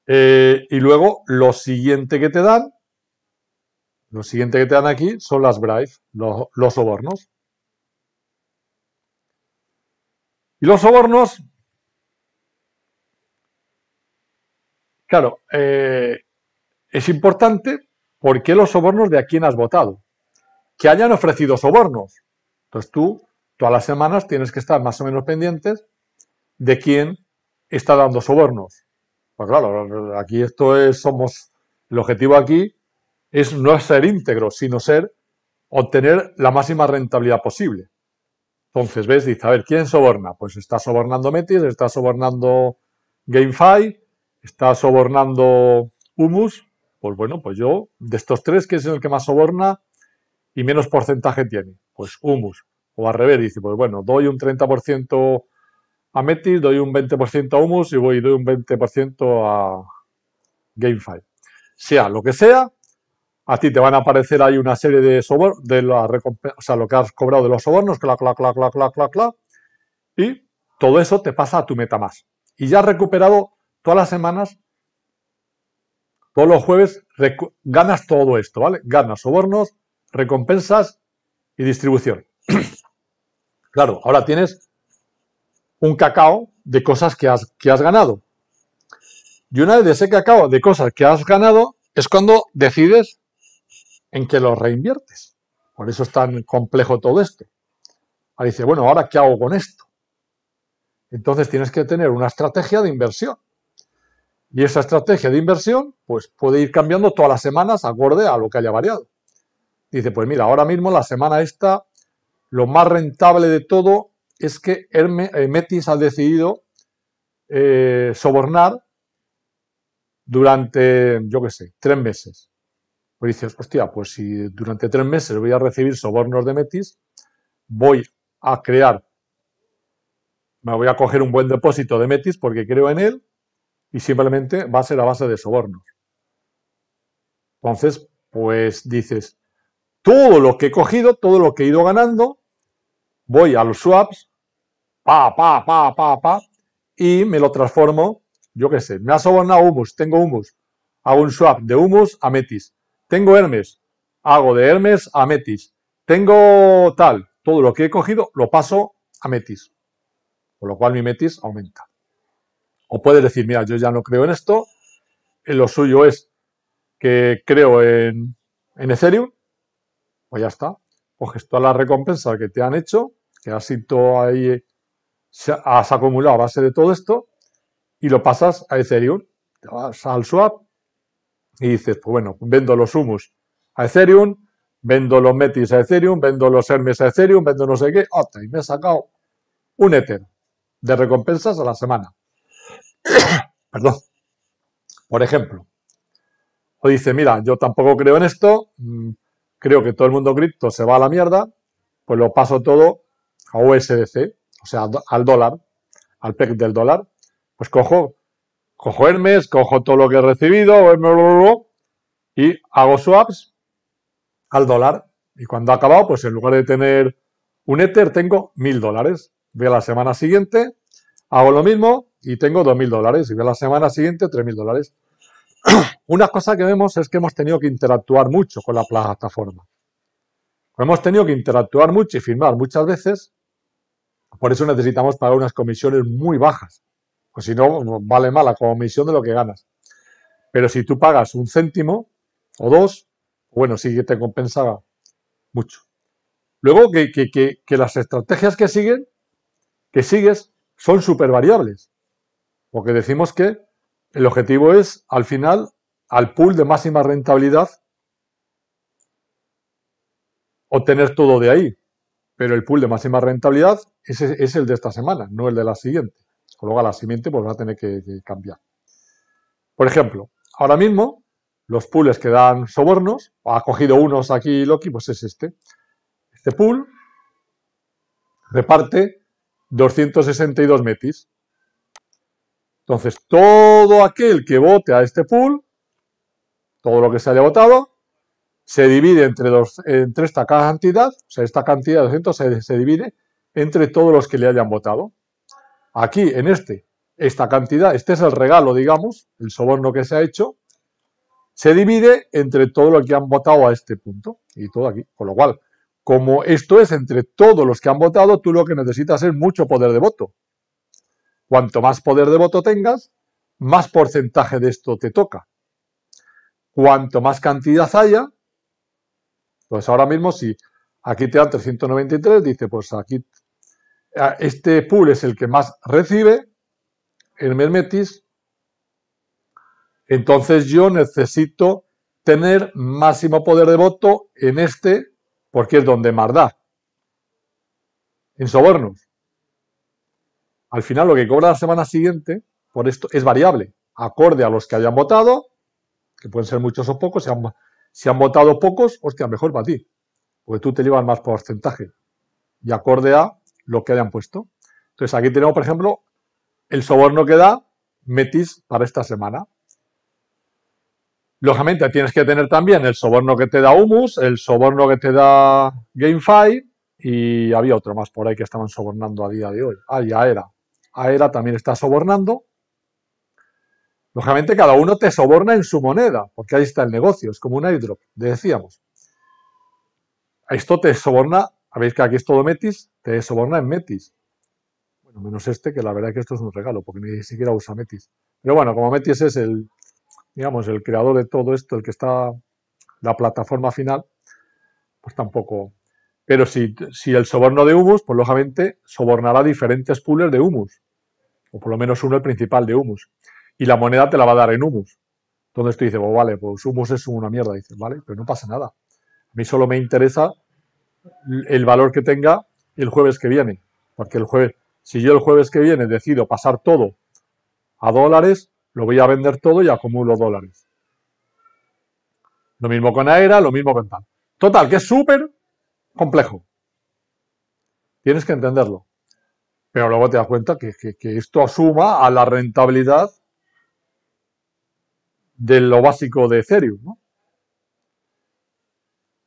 Eh, y luego lo siguiente que te dan, lo siguiente que te dan aquí son las bribes, los, sobornos. Y los sobornos, claro, eh, es importante porque los sobornos de a quién has votado. Que hayan ofrecido sobornos. Entonces tú, todas las semanas, tienes que estar más o menos pendientes de quién está dando sobornos. Pues claro, aquí esto es, somos, el objetivo aquí es no ser íntegro, sino ser, obtener la máxima rentabilidad posible. Entonces, ves, dice, a ver, ¿quién soborna? Pues está sobornando Metis, está sobornando GameFi, está sobornando Humus. Pues bueno, pues yo, de estos tres, ¿quién es el que más soborna y menos porcentaje tiene? Pues Humus. O al revés, dice, pues bueno, doy un 30% a Metis, doy un 20% a Humus y voy doy un 20% a GameFi. Sea lo que sea, a ti te van a aparecer ahí una serie de sobornos, de la o sea, lo que has cobrado de los sobornos, clac, clac, clac, clac, clac, clac, clac, y todo eso te pasa a tu más Y ya has recuperado todas las semanas, todos los jueves, ganas todo esto, ¿vale? Ganas sobornos, recompensas y distribución. claro, ahora tienes un cacao de cosas que has, que has ganado. Y una vez de ese cacao de cosas que has ganado es cuando decides en qué lo reinviertes. Por eso es tan complejo todo esto. Ahí dice, bueno, ¿ahora qué hago con esto? Entonces tienes que tener una estrategia de inversión. Y esa estrategia de inversión pues puede ir cambiando todas las semanas acorde a lo que haya variado. Dice, pues mira, ahora mismo la semana esta, lo más rentable de todo es que eh, Metis ha decidido eh, sobornar durante, yo qué sé, tres meses. Pues dices, hostia, pues si durante tres meses voy a recibir sobornos de Metis, voy a crear, me voy a coger un buen depósito de Metis porque creo en él y simplemente va a ser la base de sobornos. Entonces, pues dices, todo lo que he cogido, todo lo que he ido ganando, voy a los swaps, pa, pa, pa, pa, pa, y me lo transformo, yo qué sé, me ha sobornado humus, tengo humus, hago un swap de humus a metis, tengo Hermes, hago de Hermes a metis, tengo tal, todo lo que he cogido lo paso a metis, con lo cual mi metis aumenta. O puedes decir, mira, yo ya no creo en esto, eh, lo suyo es que creo en, en Ethereum, o pues ya está, coges pues toda la recompensa que te han hecho que has todo ahí, eh, has acumulado a base de todo esto, y lo pasas a Ethereum. Te vas al swap y dices, pues bueno, vendo los humus a Ethereum, vendo los metis a Ethereum, vendo los hermes a Ethereum, vendo no sé qué, y me he sacado un Ether de recompensas a la semana. Perdón. Por ejemplo, o dice, mira, yo tampoco creo en esto, mm, creo que todo el mundo cripto se va a la mierda, pues lo paso todo a o sea, al dólar, al PEC del dólar, pues cojo, cojo Hermes, cojo todo lo que he recibido, y hago swaps al dólar. Y cuando ha acabado, pues en lugar de tener un Ether, tengo mil dólares. Voy a la semana siguiente, hago lo mismo y tengo dos mil dólares. Y voy a la semana siguiente, tres mil dólares. Una cosa que vemos es que hemos tenido que interactuar mucho con la plataforma. Hemos tenido que interactuar mucho y firmar muchas veces por eso necesitamos pagar unas comisiones muy bajas, pues si no, vale mala comisión de lo que ganas. Pero si tú pagas un céntimo o dos, bueno, sí que te compensa mucho. Luego, que, que, que las estrategias que siguen, que sigues, son súper variables. Porque decimos que el objetivo es, al final, al pool de máxima rentabilidad, obtener todo de ahí pero el pool de máxima rentabilidad es, el de esta semana, no el de la siguiente. Con lo cual, la siguiente pues, va a tener que, que cambiar. Por ejemplo, ahora mismo los pools que dan sobornos, ha cogido unos aquí Loki, pues es este. Este pool reparte 262 metis. Entonces, todo aquel que vote a este pool, todo lo que se haya votado, se divide entre, dos, entre esta cantidad, o sea, esta cantidad de 200 se, se divide entre todos los que le hayan votado. Aquí, en este, esta cantidad, este es el regalo, digamos, el soborno que se ha hecho, se divide entre todos los que han votado a este punto y todo aquí. Con lo cual, como esto es entre todos los que han votado, tú lo que necesitas es mucho poder de voto. Cuanto más poder de voto tengas, más porcentaje de esto te toca. Cuanto más cantidad haya, entonces, pues ahora mismo, si aquí te dan 393, dice, pues aquí este pool es el que más recibe, el Mermetis, entonces yo necesito tener máximo poder de voto en este, porque es donde más da, en sobornos. Al final lo que cobra la semana siguiente, por esto, es variable, acorde a los que hayan votado, que pueden ser muchos o pocos, sean si han votado pocos, hostia, mejor para ti, porque tú te llevas más porcentaje y acorde a lo que hayan puesto. Entonces aquí tenemos, por ejemplo, el soborno que da Metis para esta semana. Lógicamente tienes que tener también el soborno que te da Humus, el soborno que te da GameFi y había otro más por ahí que estaban sobornando a día de hoy. Ah, y Aera. Aera también está sobornando Lógicamente cada uno te soborna en su moneda, porque ahí está el negocio, es como un airdrop, decíamos. Esto te soborna, veis que aquí es todo Metis, te soborna en Metis. Bueno, menos este, que la verdad es que esto es un regalo, porque ni siquiera usa Metis. Pero bueno, como Metis es el, digamos, el creador de todo esto, el que está la plataforma final, pues tampoco. Pero si, si el soborno de Humus, pues lógicamente sobornará diferentes poolers de Humus, o por lo menos uno el principal de Humus y la moneda te la va a dar en humus. Entonces tú dices, bueno pues vale, pues humus es una mierda. dices, vale, pero no pasa nada. A mí solo me interesa el valor que tenga el jueves que viene. Porque el jueves, si yo el jueves que viene decido pasar todo a dólares, lo voy a vender todo y acumulo dólares. Lo mismo con Aera, lo mismo con tal. Total, que es súper complejo. Tienes que entenderlo. Pero luego te das cuenta que, que, esto asuma a la rentabilidad de lo básico de Ethereum. ¿no?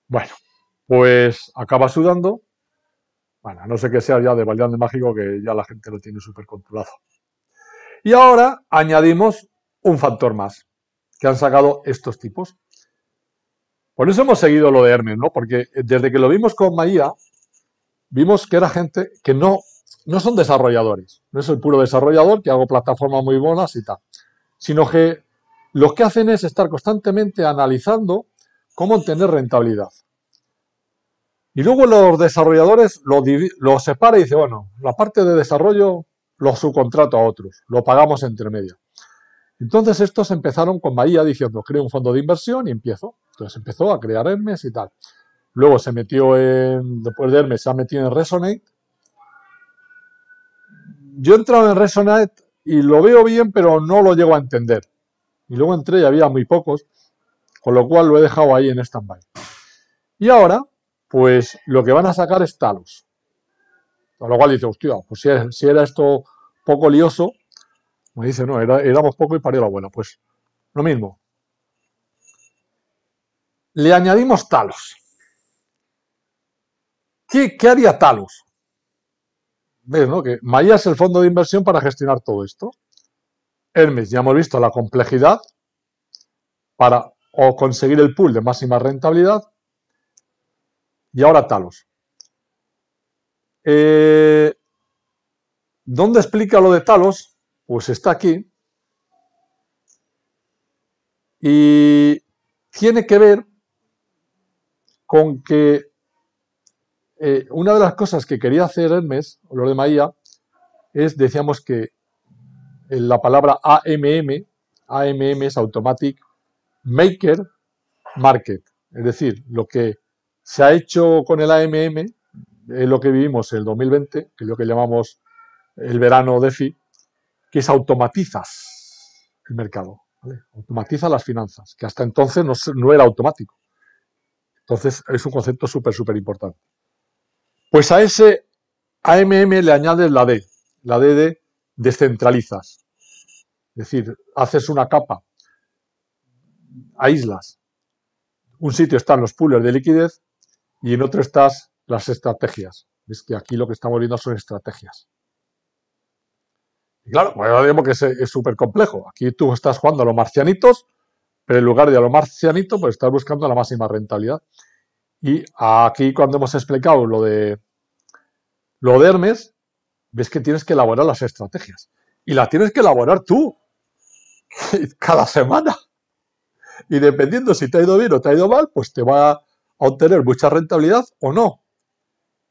Bueno, pues acaba sudando. Bueno, no sé qué sea ya de Valdeán de Mágico, que ya la gente lo tiene súper controlado. Y ahora añadimos un factor más que han sacado estos tipos. Por eso hemos seguido lo de Hermes, ¿no? Porque desde que lo vimos con Maía, vimos que era gente que no, no son desarrolladores. No es el puro desarrollador que hago plataformas muy buenas y tal. Sino que lo que hacen es estar constantemente analizando cómo obtener rentabilidad. Y luego los desarrolladores lo, separan separa y dice, bueno, la parte de desarrollo lo subcontrato a otros, lo pagamos entre medio. Entonces estos empezaron con Bahía diciendo, creo un fondo de inversión y empiezo. Entonces empezó a crear Hermes y tal. Luego se metió en, después de Hermes, se ha metido en Resonate. Yo he entrado en Resonate y lo veo bien, pero no lo llego a entender. Y luego entré y había muy pocos, con lo cual lo he dejado ahí en stand-by. Y ahora, pues lo que van a sacar es Talos. A lo cual dice, hostia, pues si era, esto poco lioso, me dice, no, éramos poco y parió la buena. Pues lo mismo. Le añadimos Talos. ¿Qué, qué haría Talos? ¿Ves, no? Que Maya es el fondo de inversión para gestionar todo esto. Hermes, ya hemos visto la complejidad para conseguir el pool de máxima rentabilidad. Y ahora Talos. Eh, ¿Dónde explica lo de Talos? Pues está aquí. Y tiene que ver con que eh, una de las cosas que quería hacer Hermes, lo de Maía, es, decíamos que eh, la palabra AMM, AMM es Automatic Maker Market, es decir, lo que se ha hecho con el AMM, es lo que vivimos en el 2020, que es lo que llamamos el verano de DeFi, que es automatizas el mercado, automatiza las finanzas, que hasta entonces no, era automático. Entonces es un concepto súper, súper importante. Pues a ese AMM le añades la D, la D de descentralizas, es decir, haces una capa, aíslas. Un sitio están los pools de liquidez y en otro estás las estrategias. Es que aquí lo que estamos viendo son estrategias. Y claro, pues ahora que es súper complejo. Aquí tú estás jugando a los marcianitos, pero en lugar de a los marcianito, pues estás buscando la máxima rentabilidad. Y aquí cuando hemos explicado lo de lo de Hermes, ves que tienes que elaborar las estrategias. Y las tienes que elaborar tú, cada semana. Y dependiendo si te ha ido bien o te ha ido mal, pues te va a obtener mucha rentabilidad o no.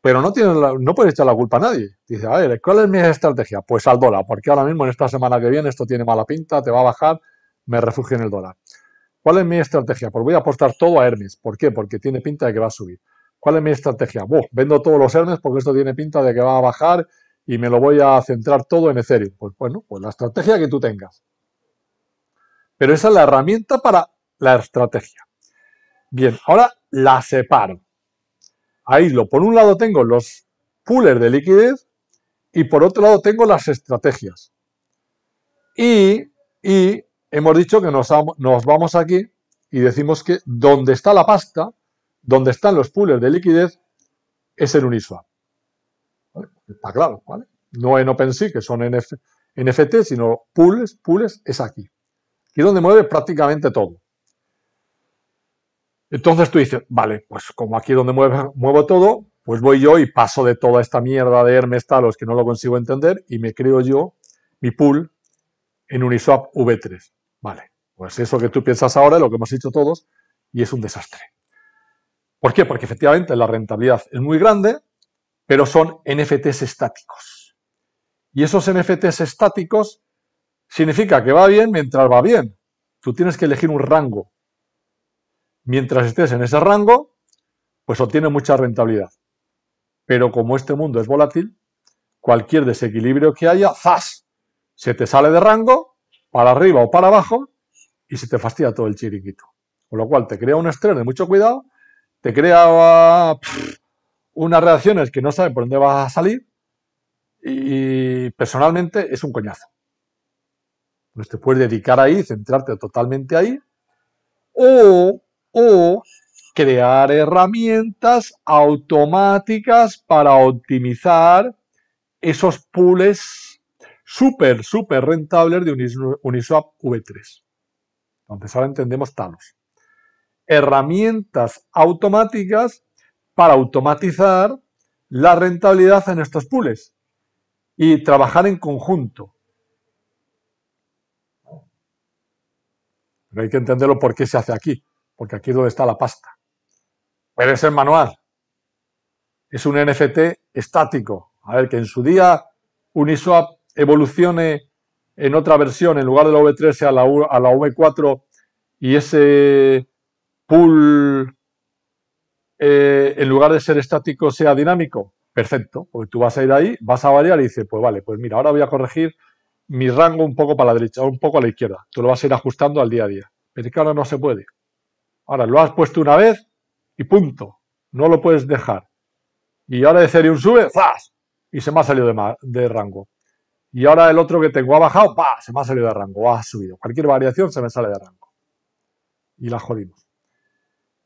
Pero no, tienes no puedes echar la culpa a nadie. Dice, a ver, ¿cuál es mi estrategia? Pues al dólar, porque ahora mismo en esta semana que viene esto tiene mala pinta, te va a bajar, me refugio en el dólar. ¿Cuál es mi estrategia? Pues voy a apostar todo a Hermes. ¿Por qué? Porque tiene pinta de que va a subir. ¿Cuál es mi estrategia? vendo todos los Hermes porque esto tiene pinta de que va a bajar y me lo voy a centrar todo en Ethereum. Pues bueno, pues la estrategia que tú tengas. Pero esa es la herramienta para la estrategia. Bien, ahora la separo. Ahí lo, por un lado tengo los poolers de liquidez y por otro lado tengo las estrategias. Y, y hemos dicho que nos, nos vamos aquí y decimos que donde está la pasta, donde están los poolers de liquidez, es el Uniswap. Está claro, ¿vale? No en OpenSea, que son NFT, sino pools, pools es aquí. Aquí es donde mueve prácticamente todo. Entonces tú dices, vale, pues como aquí es donde mueve muevo todo, pues voy yo y paso de toda esta mierda de Hermes Talos que no lo consigo entender y me creo yo mi pool en Uniswap V3. Vale, pues eso que tú piensas ahora lo que hemos hecho todos y es un desastre. ¿Por qué? Porque efectivamente la rentabilidad es muy grande, pero son NFTs estáticos. Y esos NFTs estáticos significa que va bien mientras va bien. Tú tienes que elegir un rango. Mientras estés en ese rango, pues obtienes mucha rentabilidad. Pero como este mundo es volátil, cualquier desequilibrio que haya, ¡zas! Se te sale de rango, para arriba o para abajo, y se te fastidia todo el chiringuito. Con lo cual te crea un estrés de mucho cuidado, te crea ah, unas reacciones que no sabes por dónde vas a salir y personalmente es un coñazo. Pues te puedes dedicar ahí, centrarte totalmente ahí o, o crear herramientas automáticas para optimizar esos pools súper, súper rentables de Uniswap V3. Entonces ahora entendemos Talos. Herramientas automáticas para automatizar la rentabilidad en estos pools y trabajar en conjunto. Pero hay que entenderlo por qué se hace aquí, porque aquí es donde está la pasta. Puede ser manual. Es un NFT estático. A ver, que en su día Uniswap evolucione en otra versión, en lugar de la V3 a la, a la V4 y ese pool eh, en lugar de ser estático, sea dinámico? Perfecto, porque tú vas a ir ahí, vas a variar y dices, pues vale, pues mira, ahora voy a corregir mi rango un poco para la derecha, un poco a la izquierda. Tú lo vas a ir ajustando al día a día. Pero es que ahora no se puede. Ahora lo has puesto una vez y punto. No lo puedes dejar. Y ahora de un sube, ¡zas! Y se me ha salido de, de rango. Y ahora el otro que tengo ha bajado, ¡pa! Se me ha salido de rango, ha subido. Cualquier variación se me sale de rango. Y la jodimos.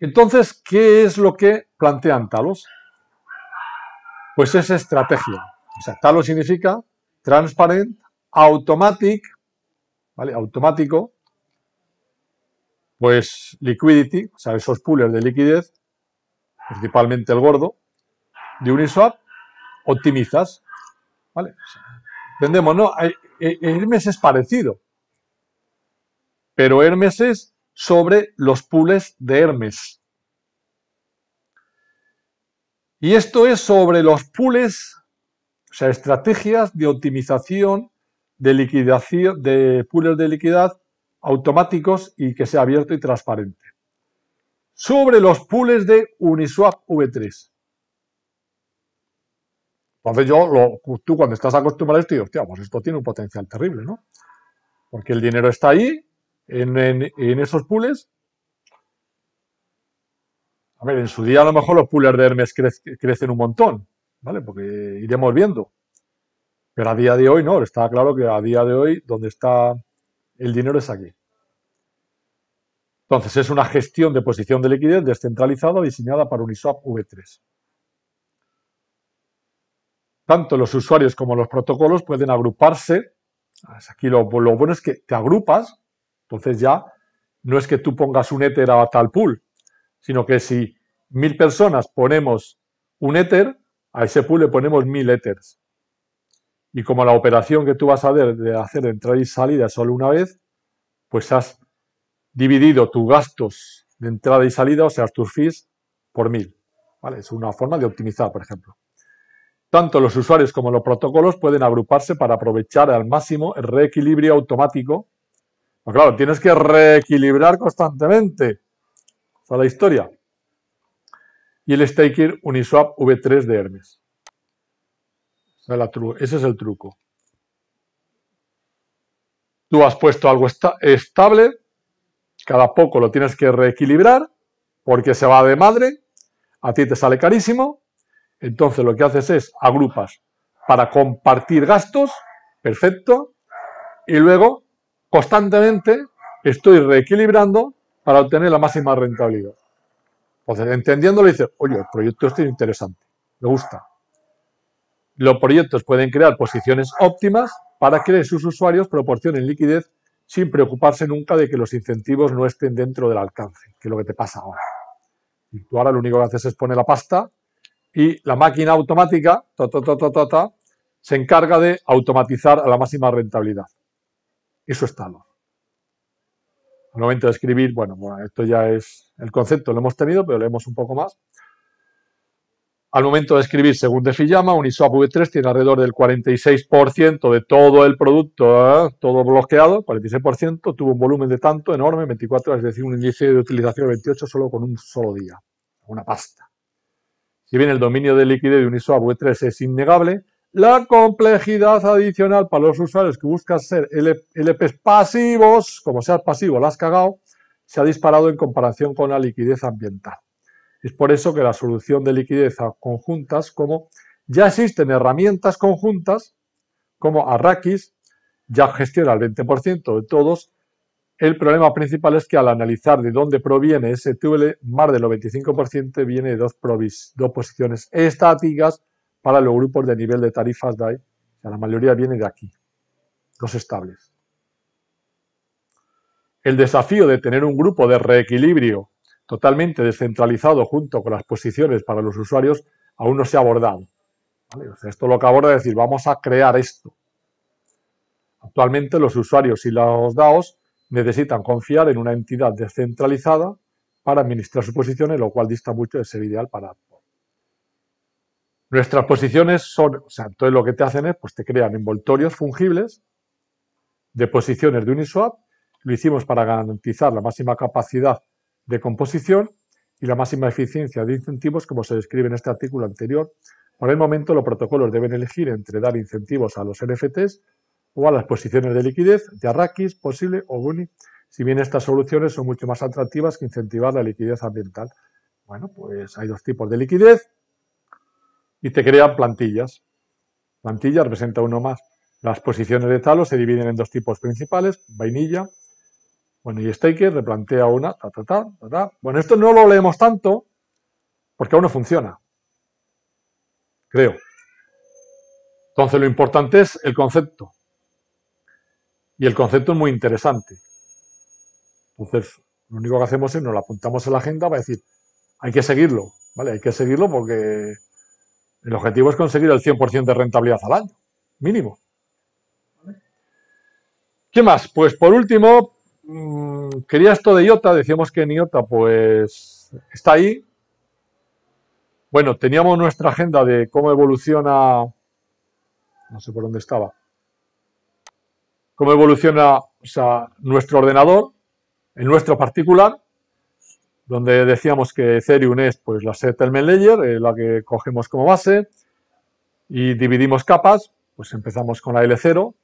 Entonces, ¿qué es lo que plantean Talos? Pues es estrategia. O sea, Talos significa transparent, automatic, ¿vale? Automático, pues liquidity, o sea, esos poolers de liquidez, principalmente el gordo, de Uniswap, optimizas, ¿vale? entendemos, no, eh, Hermes es parecido, pero Hermes es sobre los pools de Hermes. Y esto es sobre los pools... o sea, estrategias de optimización de liquidación de pools de liquidez automáticos y que sea abierto y transparente. Sobre los pools de Uniswap V3. Entonces yo, tú cuando estás acostumbrado a esto, digo, hostia, pues esto tiene un potencial terrible, ¿no? Porque el dinero está ahí, en, esos pools. A ver, en su día a lo mejor los pools de Hermes crecen un montón, ¿vale? Porque iremos viendo. Pero a día de hoy no, está claro que a día de hoy donde está el dinero es aquí. Entonces es una gestión de posición de liquidez descentralizada diseñada para Uniswap V3. Tanto los usuarios como los protocolos pueden agruparse. Aquí lo bueno es que te agrupas entonces ya no es que tú pongas un éter a tal pool, sino que si mil personas ponemos un éter, a ese pool le ponemos mil éters. Y como la operación que tú vas a hacer de hacer entrada y salida solo una vez, pues has dividido tus gastos de entrada y salida, o sea, tus fees, por mil. ¿Vale? Es una forma de optimizar, por ejemplo. Tanto los usuarios como los protocolos pueden agruparse para aprovechar al máximo el reequilibrio automático Ah, claro, tienes que reequilibrar constantemente. Esa es la historia. Y el staker Uniswap V3 de Hermes. ese es el truco. Tú has puesto algo estable, cada poco lo tienes que reequilibrar porque se va de madre, a ti te sale carísimo, entonces lo que haces es agrupas para compartir gastos, perfecto, y luego constantemente estoy reequilibrando para obtener la máxima rentabilidad. Entendiendo entendiéndolo, dice oye, el proyecto este es interesante, me gusta. Los proyectos pueden crear posiciones óptimas para que sus usuarios proporcionen liquidez sin preocuparse nunca de que los incentivos no estén dentro del alcance, que es lo que te pasa ahora. Y tú ahora lo único que haces es poner la pasta y la máquina automática ta, ta, ta, se encarga de automatizar a la máxima rentabilidad eso su Al momento de escribir, bueno, bueno, esto ya es el concepto, lo hemos tenido, pero leemos un poco más. Al momento de escribir, según Defiyama, un V3 tiene alrededor del 46% de todo el producto, ¿eh? todo bloqueado, 46%, tuvo un volumen de tanto enorme, 24 es decir, un índice de utilización 28 solo con un solo día, una pasta. Si bien el dominio de liquidez de un V3 es innegable, la complejidad adicional para los usuarios que buscan ser LPs pasivos, como seas pasivo, la has cagado, se ha disparado en comparación con la liquidez ambiental. Es por eso que la solución de liquidez a conjuntas, como ya existen herramientas conjuntas, como Arrakis, ya gestiona el 20% de todos, el problema principal es que al analizar de dónde proviene ese STL, más del 95% viene de dos posiciones estáticas para los grupos de nivel de tarifas DAI, la mayoría viene de aquí, los estables. El desafío de tener un grupo de reequilibrio totalmente descentralizado junto con las posiciones para los usuarios aún no se ha abordado. esto lo que aborda es decir, vamos a crear esto. Actualmente los usuarios y los DAOs necesitan confiar en una entidad descentralizada para administrar sus posiciones, lo cual dista mucho de ser ideal para, Nuestras posiciones son, o sea, entonces lo que te hacen es, pues te crean envoltorios fungibles de posiciones de Uniswap, lo hicimos para garantizar la máxima capacidad de composición y la máxima eficiencia de incentivos, como se describe en este artículo anterior. Por el momento, los protocolos deben elegir entre dar incentivos a los NFTs o a las posiciones de liquidez de Arrakis, Posible o Uni, si bien estas soluciones son mucho más atractivas que incentivar la liquidez ambiental. Bueno, pues hay dos tipos de liquidez, y te crean plantillas. Plantilla representa uno más. Las posiciones de talo se dividen en dos tipos principales, vainilla, bueno, y que replantea una, ta, Bueno, esto no lo leemos tanto porque aún no funciona, creo. Entonces lo importante es el concepto. Y el concepto es muy interesante. Entonces, lo único que hacemos es nos lo apuntamos en la agenda para decir, hay que seguirlo, ¿vale? Hay que seguirlo porque el objetivo es conseguir el 100% de rentabilidad al año, mínimo. ¿Qué más? Pues por último, mm, quería esto de IOTA, decíamos que en IOTA pues está ahí. Bueno, teníamos nuestra agenda de cómo evoluciona, no sé por dónde estaba, cómo evoluciona nuestro ordenador, en nuestro particular, donde decíamos que Ethereum es pues, la settlement layer, eh, la que cogemos como base, y dividimos capas, pues empezamos con la L0,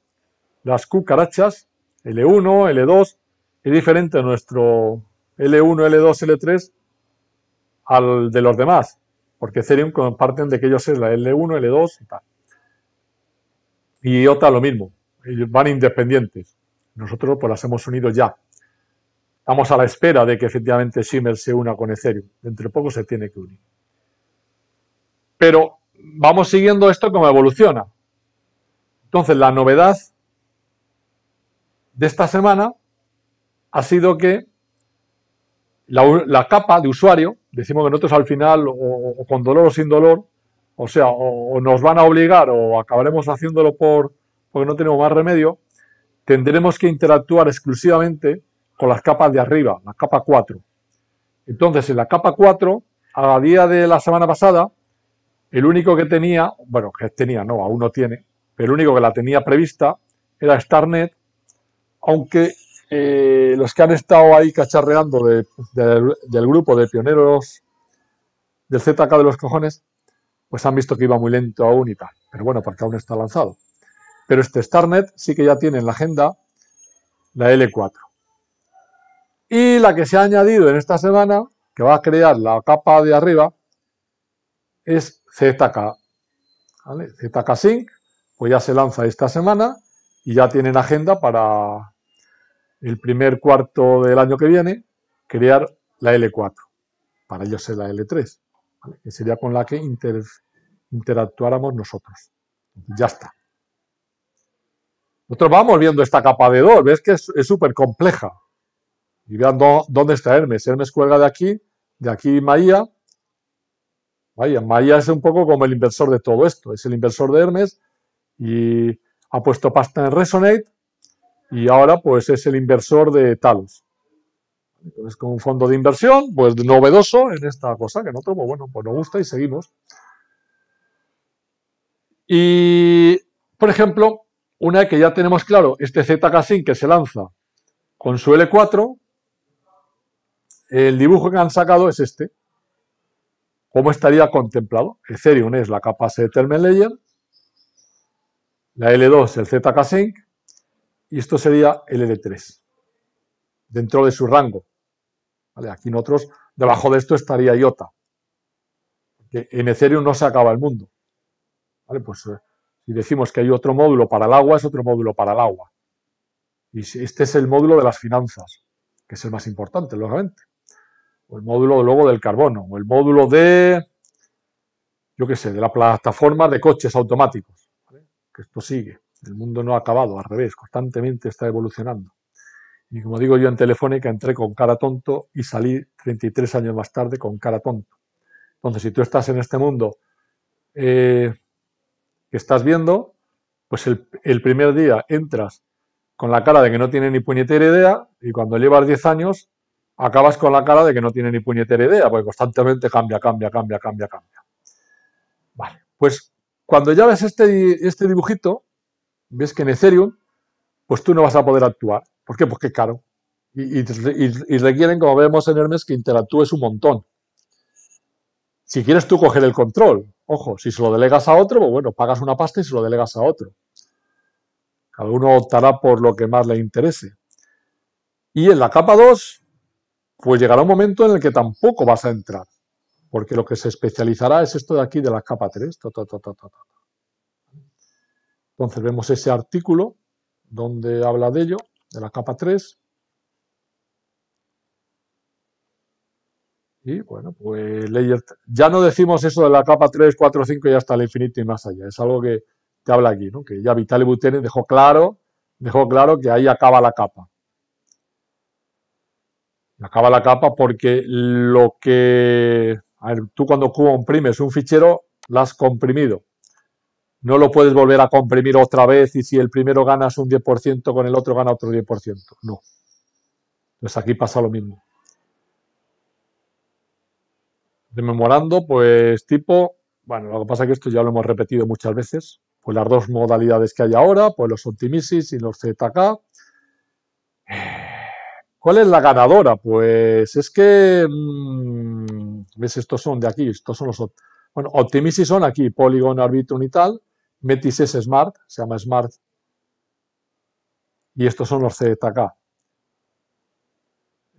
las cucarachas, L1, L2, es diferente nuestro L1, L2, L3 al de los demás, porque Ethereum comparten de que ellos es la L1, L2 y tal. Y OTA lo mismo, van independientes. Nosotros pues las hemos unido ya, Estamos a la espera de que efectivamente Shimmer se una con Ethereum. Dentro poco se tiene que unir. Pero vamos siguiendo esto como evoluciona. Entonces, la novedad de esta semana ha sido que la, capa de usuario, decimos que nosotros al final, o, con dolor o sin dolor, o sea, o, o, nos van a obligar o acabaremos haciéndolo por, porque no tenemos más remedio, tendremos que interactuar exclusivamente con las capas de arriba, la capa 4. Entonces, en la capa 4, a día de la semana pasada, el único que tenía, bueno, que tenía, no, aún no tiene, pero el único que la tenía prevista era Starnet, aunque eh, los que han estado ahí cacharreando del grupo de pioneros del ZK de los cojones, pues han visto que iba muy lento aún y tal. Pero bueno, porque aún está lanzado. Pero este Starnet sí que ya tiene en la agenda la L4. Y la que se ha añadido en esta semana, que va a crear la capa de arriba, es ZK. ¿vale? ZK Sync, pues ya se lanza esta semana y ya tienen agenda para el primer cuarto del año que viene crear la L4. Para ellos es la L3, que sería con la que interactuáramos nosotros. Ya está. Nosotros vamos viendo esta capa de dos, ves que es súper compleja. Y vean dónde está Hermes. Hermes cuelga de aquí, de aquí Maía. Vaya, Maía es un poco como el inversor de todo esto. Es el inversor de Hermes y ha puesto pasta en Resonate y ahora pues es el inversor de Talos. Entonces, como un fondo de inversión, pues novedoso en esta cosa que nosotros, pues, bueno, pues nos gusta y seguimos. Y, por ejemplo, una que ya tenemos claro este zk 5 que se lanza con su L4, el dibujo que han sacado es este. ¿Cómo estaría contemplado? Ethereum es la capa Settlement Layer, la L2 el ZK Sync y esto sería el L3 dentro de su rango. Aquí en otros, debajo de esto estaría IOTA. Porque en Ethereum no se acaba el mundo. ¿Vale? Pues eh, si decimos que hay otro módulo para el agua, es otro módulo para el agua. Y este es el módulo de las finanzas, que es el más importante, lógicamente o el módulo luego del carbono, o el módulo de, yo qué sé, de la plataforma de coches automáticos. Que esto sigue, el mundo no ha acabado, al revés, constantemente está evolucionando. Y como digo yo en Telefónica, entré con cara tonto y salí 33 años más tarde con cara tonto. Entonces, si tú estás en este mundo eh, que estás viendo, pues el, el primer día entras con la cara de que no tiene ni puñetera idea y cuando llevas 10 años acabas con la cara de que no tiene ni puñetera idea, porque constantemente cambia, cambia, cambia, cambia, cambia. Vale, pues cuando ya ves este, este dibujito, ves que en Ethereum, pues tú no vas a poder actuar. ¿Por qué? Porque es caro. Y, y, requieren, como vemos en Hermes, que interactúes un montón. Si quieres tú coger el control, ojo, si se lo delegas a otro, pues bueno, pagas una pasta y se lo delegas a otro. Cada uno optará por lo que más le interese. Y en la capa 2, pues llegará un momento en el que tampoco vas a entrar, porque lo que se especializará es esto de aquí de la capa 3. Entonces vemos ese artículo donde habla de ello, de la capa 3. Y bueno, pues ya no decimos eso de la capa 3, 4, 5 y hasta el infinito y más allá. Es algo que te habla aquí, ¿no? que ya Vitaly Butene dejó claro, dejó claro que ahí acaba la capa acaba la capa porque lo que tú cuando comprimes un fichero, lo has comprimido. No lo puedes volver a comprimir otra vez y si el primero ganas un 10%, con el otro gana otro 10%. No. Pues aquí pasa lo mismo. Memorando, pues tipo, bueno, lo que pasa es que esto ya lo hemos repetido muchas veces, pues las dos modalidades que hay ahora, pues los optimisis y los ZK, ¿Cuál es la ganadora? Pues es que, mm, ves, estos son de aquí, estos son los, bueno, Optimisi son aquí, Polygon, Arbitrum y tal, Metis es Smart, se llama Smart, y estos son los ZK.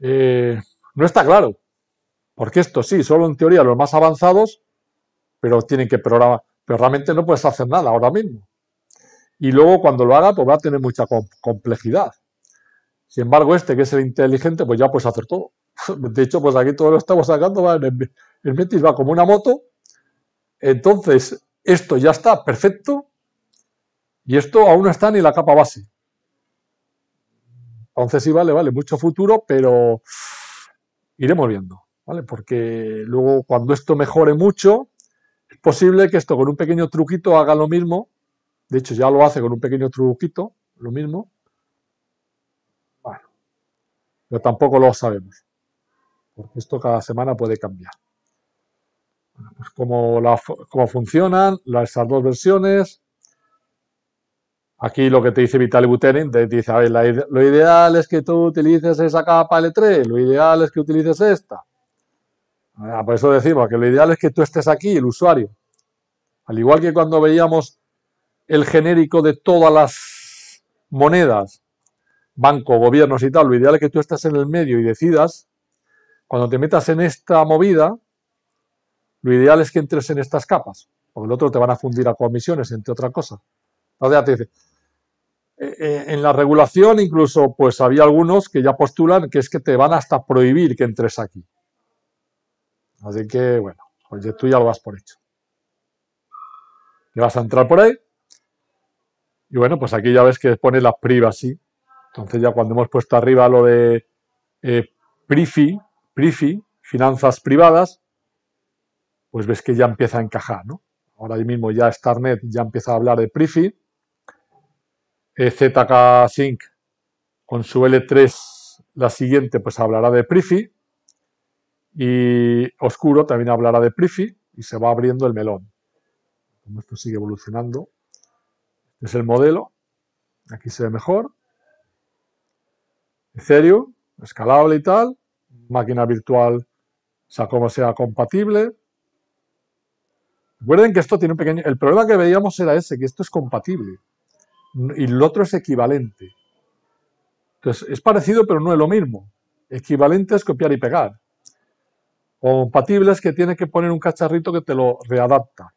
Eh, no está claro, porque esto sí, solo en teoría los más avanzados, pero tienen que programar, pero realmente no puedes hacer nada ahora mismo. Y luego cuando lo haga, pues va a tener mucha complejidad. Sin embargo, este, que es el inteligente, pues ya puedes hacer todo. De hecho, pues aquí todo lo estamos sacando, el Metis va como una moto. Entonces, esto ya está perfecto y esto aún no está ni la capa base. Entonces sí, vale, vale, mucho futuro, pero iremos viendo, ¿vale? Porque luego cuando esto mejore mucho, es posible que esto con un pequeño truquito haga lo mismo. De hecho, ya lo hace con un pequeño truquito, lo mismo pero tampoco lo sabemos, porque esto cada semana puede cambiar. Bueno, pues cómo, funcionan las, esas dos versiones. Aquí lo que te dice Vitaly Buterin, te dice, a ver, lo ideal es que tú utilices esa capa L3, lo ideal es que utilices esta. Ah, por eso decimos que lo ideal es que tú estés aquí, el usuario. Al igual que cuando veíamos el genérico de todas las monedas, banco, gobiernos y tal, lo ideal es que tú estés en el medio y decidas, cuando te metas en esta movida, lo ideal es que entres en estas capas, porque el otro te van a fundir a comisiones, entre otra cosa. Entonces te dice, eh, eh, en la regulación incluso pues había algunos que ya postulan que es que te van hasta prohibir que entres aquí. Así que bueno, pues tú ya lo vas por hecho. Y vas a entrar por ahí. Y bueno, pues aquí ya ves que pone la privacy. Entonces ya cuando hemos puesto arriba lo de eh, PRIFI, finanzas privadas, pues ves que ya empieza a encajar, ¿no? Ahora mismo ya Starnet ya empieza a hablar de PRIFI, eh, ZK Sync con su L3, la siguiente, pues hablará de PRIFI, y Oscuro también hablará de PRIFI, y se va abriendo el melón. Como esto sigue evolucionando, este es el modelo, aquí se ve mejor, serio? escalable y tal, máquina virtual, o sea, como sea compatible. Recuerden que esto tiene un pequeño... El problema que veíamos era ese, que esto es compatible y el otro es equivalente. Entonces, es parecido pero no es lo mismo. Equivalente es copiar y pegar. Compatible es que tiene que poner un cacharrito que te lo readapta.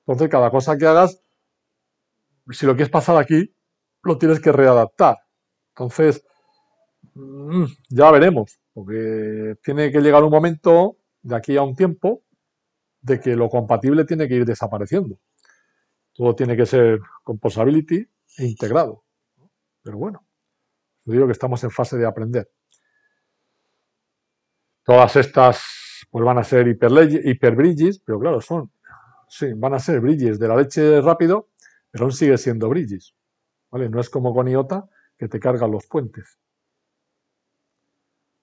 Entonces, cada cosa que hagas, si lo quieres pasar aquí, lo tienes que readaptar. Entonces, mm, ya veremos, porque tiene que llegar un momento, de aquí a un tiempo, de que lo compatible tiene que ir desapareciendo. Todo tiene que ser composability e integrado. Pero bueno, yo digo que estamos en fase de aprender. Todas estas pues van a ser hiperbridges, pero claro, son, sí, van a ser bridges de la leche rápido, pero aún sigue siendo bridges. ¿vale? No es como con IOTA, que te cargan los puentes.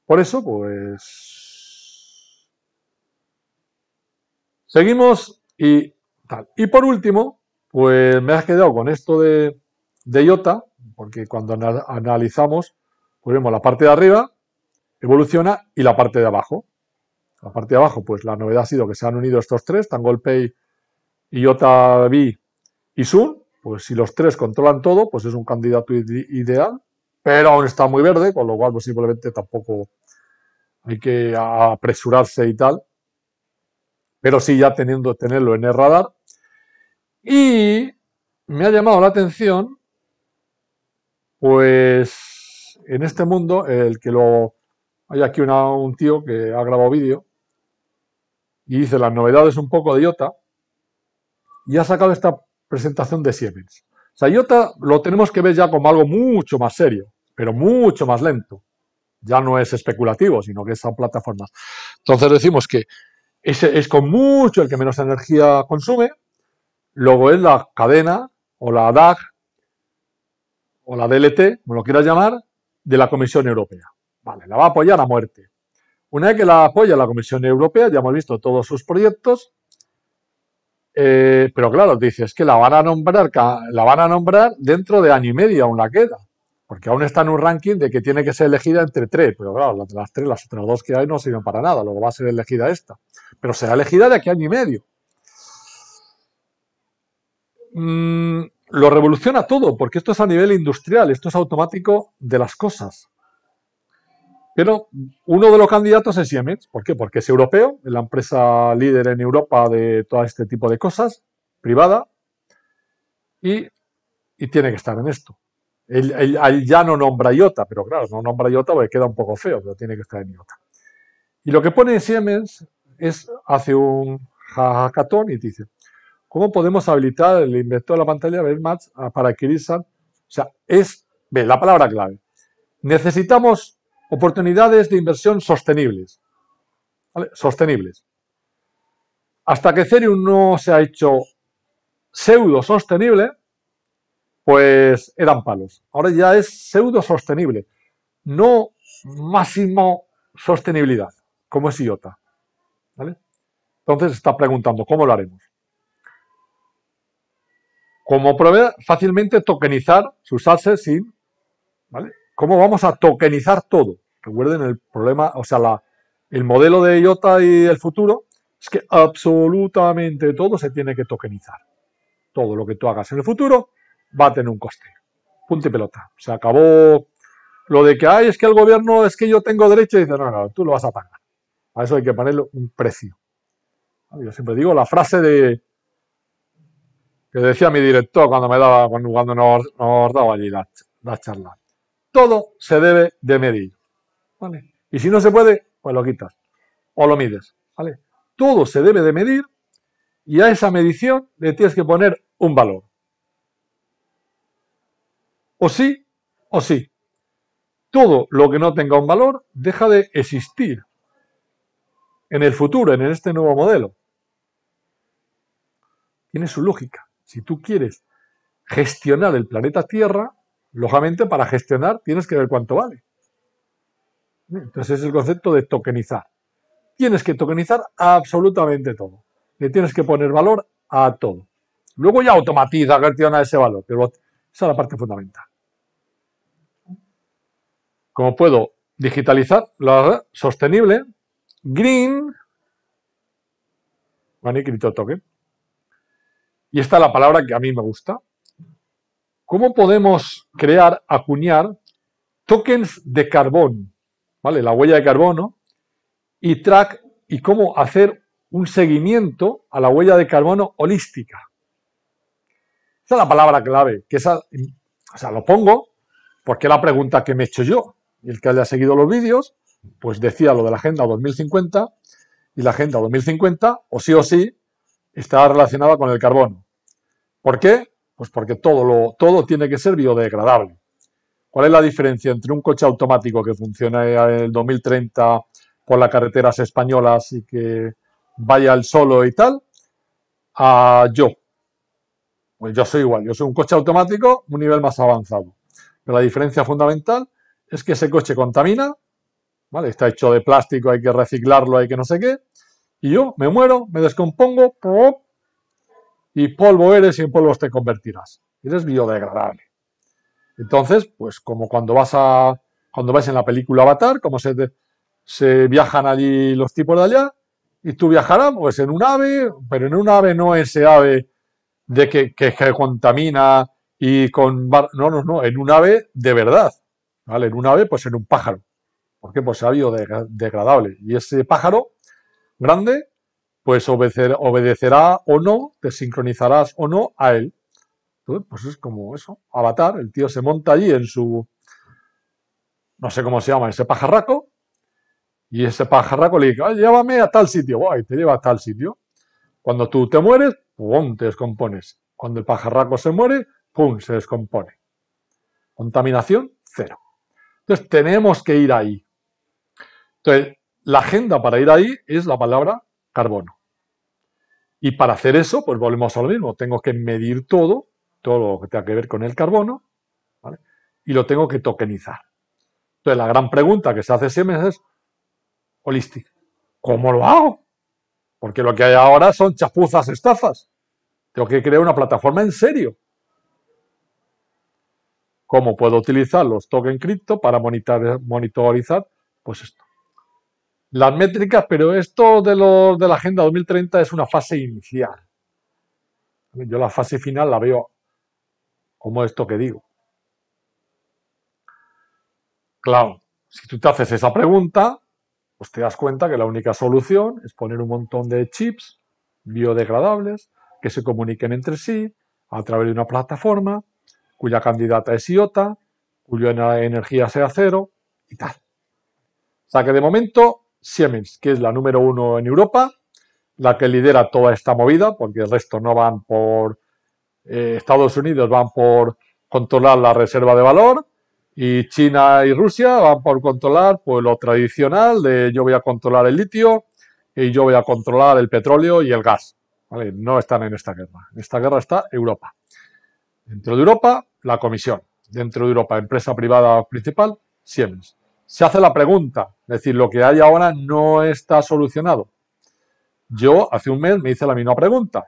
Por eso, pues... Seguimos y tal. Y por último, pues me has quedado con esto de, IOTA, porque cuando analizamos, pues vemos la parte de arriba, evoluciona, y la parte de abajo. La parte de abajo, pues la novedad ha sido que se han unido estos tres, y IOTA, B y Sun, pues si los tres controlan todo, pues es un candidato ideal, pero aún está muy verde, con lo cual pues simplemente tampoco hay que apresurarse y tal, pero sí ya teniendo, tenerlo en el radar. Y me ha llamado la atención, pues en este mundo, el que lo... Hay aquí un tío que ha grabado vídeo y dice las novedades un poco idiota. y ha sacado esta presentación de Siemens. Sayota lo tenemos que ver ya como algo mucho más serio, pero mucho más lento. Ya no es especulativo, sino que son plataforma. Entonces decimos que es con mucho el que menos energía consume, luego es la cadena o la DAG o la DLT, como lo quieras llamar, de la Comisión Europea. Vale, la va a apoyar a muerte. Una vez que la apoya la Comisión Europea, ya hemos visto todos sus proyectos, eh, pero claro, dice, es que la van a nombrar, la van a nombrar dentro de año y medio, aún la queda. Porque aún está en un ranking de que tiene que ser elegida entre tres. Pero claro, las, tres, las otras dos que hay no sirven para nada. Luego va a ser elegida esta. Pero será elegida de aquí a año y medio. Mm, lo revoluciona todo, porque esto es a nivel industrial, esto es automático de las cosas. Pero uno de los candidatos es Siemens. ¿Por qué? Porque es europeo, es la empresa líder en Europa de todo este tipo de cosas, privada, y, tiene que estar en esto. Él, ya no nombra IOTA, pero claro, no nombra IOTA porque queda un poco feo, pero tiene que estar en IOTA. Y lo que pone Siemens es, hace un hackathon y dice, ¿cómo podemos habilitar el inventor de la pantalla Vermatch para adquirir SAN? O sea, es, ve, la palabra clave. Necesitamos Oportunidades de inversión sostenibles. ¿vale? Sostenibles. Hasta que Ethereum no se ha hecho pseudo sostenible, pues eran palos. Ahora ya es pseudo sostenible, no máximo sostenibilidad, como es IOTA. ¿vale? Entonces está preguntando, ¿cómo lo haremos? ¿Cómo proveer fácilmente tokenizar sus assets sin... ¿vale? ¿Cómo vamos a tokenizar todo? Recuerden el problema, o sea, el modelo de IOTA y el futuro es que absolutamente todo se tiene que tokenizar. Todo lo que tú hagas en el futuro va a tener un coste. Punto y pelota. Se acabó lo de que, hay, es que el gobierno, es que yo tengo derecho, y dice, no, no, tú lo vas a pagar. A eso hay que ponerle un precio. Ah, yo siempre digo la frase de que decía mi director cuando me daba, cuando, nos, daba allí la, la charla. Todo se debe de medir. Y si no se puede, pues lo quitas o lo mides, ¿vale? Todo se debe de medir y a esa medición le tienes que poner un valor. O sí, o sí. Todo lo que no tenga un valor deja de existir en el futuro, en este nuevo modelo. Tiene su lógica. Si tú quieres gestionar el planeta Tierra, lógicamente para gestionar tienes que ver cuánto vale. Entonces es el concepto de tokenizar. Tienes que tokenizar absolutamente todo. Le tienes que poner valor a todo. Luego ya automatiza, gestiona ese valor, pero esa es la parte fundamental. ¿Cómo puedo digitalizar la sostenible, green, Money Crypto Token. Y esta es la palabra que a mí me gusta. ¿Cómo podemos crear, acuñar tokens de carbón? ¿vale? La huella de carbono y track y cómo hacer un seguimiento a la huella de carbono holística. Esa es la palabra clave, que esa, o sea, lo pongo porque es la pregunta que me he hecho yo. Y el que haya seguido los vídeos, pues decía lo de la Agenda 2050, y la Agenda 2050, o sí o sí, está relacionada con el carbono. ¿Por qué? Pues porque todo, lo, todo tiene que ser biodegradable. ¿Cuál es la diferencia entre un coche automático que funciona en el 2030 por las carreteras españolas y que vaya al solo y tal, a yo? Pues yo soy igual, yo soy un coche automático, un nivel más avanzado. Pero la diferencia fundamental es que ese coche contamina, ¿vale? Está hecho de plástico, hay que reciclarlo, hay que no sé qué. Y yo me muero, me descompongo, y polvo eres y en polvo te convertirás. Eres biodegradable. Entonces, pues como cuando vas a cuando vas en la película Avatar, como se, se viajan allí los tipos de allá, y tú viajarás pues en un ave, pero en un ave no ese ave de que, que, contamina y con... Bar... No, no, no, en un ave de verdad, ¿vale? En un ave, pues en un pájaro, porque pues habido degradable. Y ese pájaro grande, pues obedecerá o no, te sincronizarás o no a él. Entonces, pues es como eso, Avatar, el tío se monta allí en su, no sé cómo se llama, ese pajarraco, y ese pajarraco le dice, llévame a tal sitio, y te lleva a tal sitio. Cuando tú te mueres, ¡pum!, te descompones. Cuando el pajarraco se muere, ¡pum!, se descompone. Contaminación, cero. Entonces, tenemos que ir ahí. Entonces, la agenda para ir ahí es la palabra carbono. Y para hacer eso, pues volvemos a lo mismo. Tengo que medir todo todo lo que tenga que ver con el carbono, ¿vale? y lo tengo que tokenizar. Entonces, la gran pregunta que se hace siempre es, Holistic, ¿cómo lo hago? Porque lo que hay ahora son chapuzas, estafas. Tengo que crear una plataforma en serio. ¿Cómo puedo utilizar los tokens cripto para monitorizar? Pues esto. Las métricas, pero esto de la Agenda 2030 es una fase inicial. Yo la fase final la veo como esto que digo. Claro, si tú te haces esa pregunta, pues te das cuenta que la única solución es poner un montón de chips biodegradables que se comuniquen entre sí a través de una plataforma cuya candidata es iota, cuya energía sea cero y tal. O sea que de momento Siemens, que es la número uno en Europa, la que lidera toda esta movida, porque el resto no van por eh, Estados Unidos van por controlar la reserva de valor y China y Rusia van por controlar pues, lo tradicional de yo voy a controlar el litio y yo voy a controlar el petróleo y el gas. No están en esta guerra. En esta guerra está Europa. Dentro de Europa, la Comisión. Dentro de Europa, empresa privada principal, Siemens. Se hace la pregunta, es decir, lo que hay ahora no está solucionado. Yo hace un mes me hice la misma pregunta.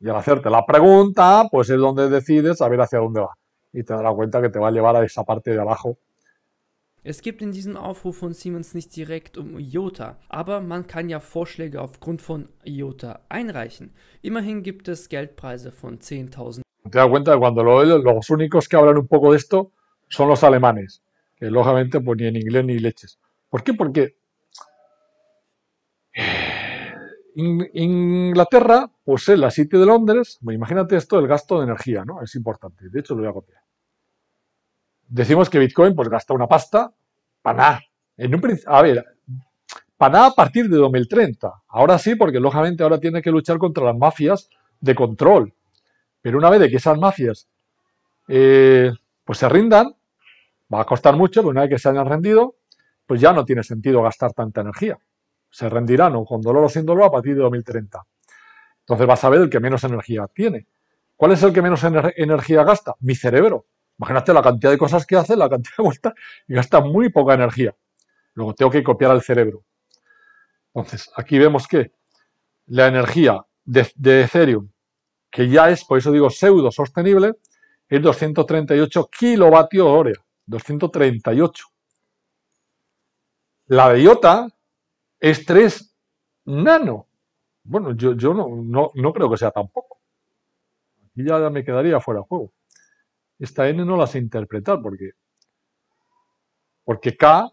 Y al hacerte la pregunta, pues es donde decides saber hacia dónde va. Y te darás cuenta que te va a llevar a esa parte de abajo Es gibt in diesem Aufruf von Siemens nicht direkt um IOTA, aber man kann ja Vorschläge aufgrund von IOTA einreichen. Immerhin gibt es Geldpreise von 10.000. Te das cuenta que cuando lo, los únicos que hablan un poco de esto son los alemanes, que lógicamente pues ni en inglés ni leches. ¿Por qué? Porque In, Inglaterra pues en la City de Londres. imagínate esto, el gasto de energía, ¿no? Es importante. De hecho, lo voy a copiar. Decimos que Bitcoin pues, gasta una pasta para En un, a ver, para a partir de 2030. Ahora sí, porque lógicamente ahora tiene que luchar contra las mafias de control. Pero una vez de que esas mafias eh, pues se rindan, va a costar mucho, pero una vez que se hayan rendido, pues ya no tiene sentido gastar tanta energía se rendirán o con dolor o sin dolor a partir de 2030. Entonces vas a ver el que menos energía tiene. ¿Cuál es el que menos energía gasta? Mi cerebro. Imagínate la cantidad de cosas que hace, la cantidad de vueltas, y gasta muy poca energía. Luego tengo que copiar al cerebro. Entonces, aquí vemos que la energía de, Ethereum, que ya es, por eso digo, pseudo sostenible, es 238 kilovatios hora. 238. La de IOTA, es 3 nano. Bueno, yo, yo no, no, no, creo que sea tampoco. Aquí ya me quedaría fuera de juego. Esta n no la sé interpretar porque, porque K,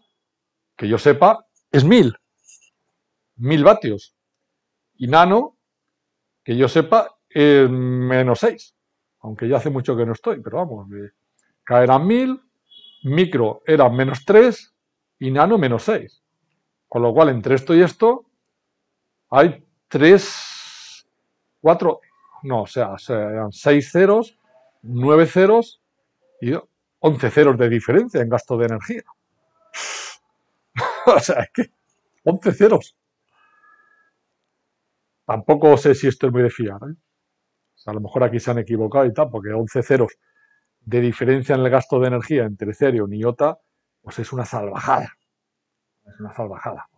que yo sepa, es 1000. 1000 vatios. Y nano, que yo sepa, es menos 6. Aunque ya hace mucho que no estoy, pero vamos, eh, K era 1000, micro era menos 3 y nano menos 6. Con lo cual, entre esto y esto, hay tres, cuatro, no, o sea, eran seis ceros, nueve ceros y once ceros de diferencia en gasto de energía. o sea, es que once ceros. Tampoco sé si esto es muy de fiar. ¿eh? a lo mejor aquí se han equivocado y tal, porque 11 ceros de diferencia en el gasto de energía entre Ethereum y IOTA, pues es una salvajada es una salvajada.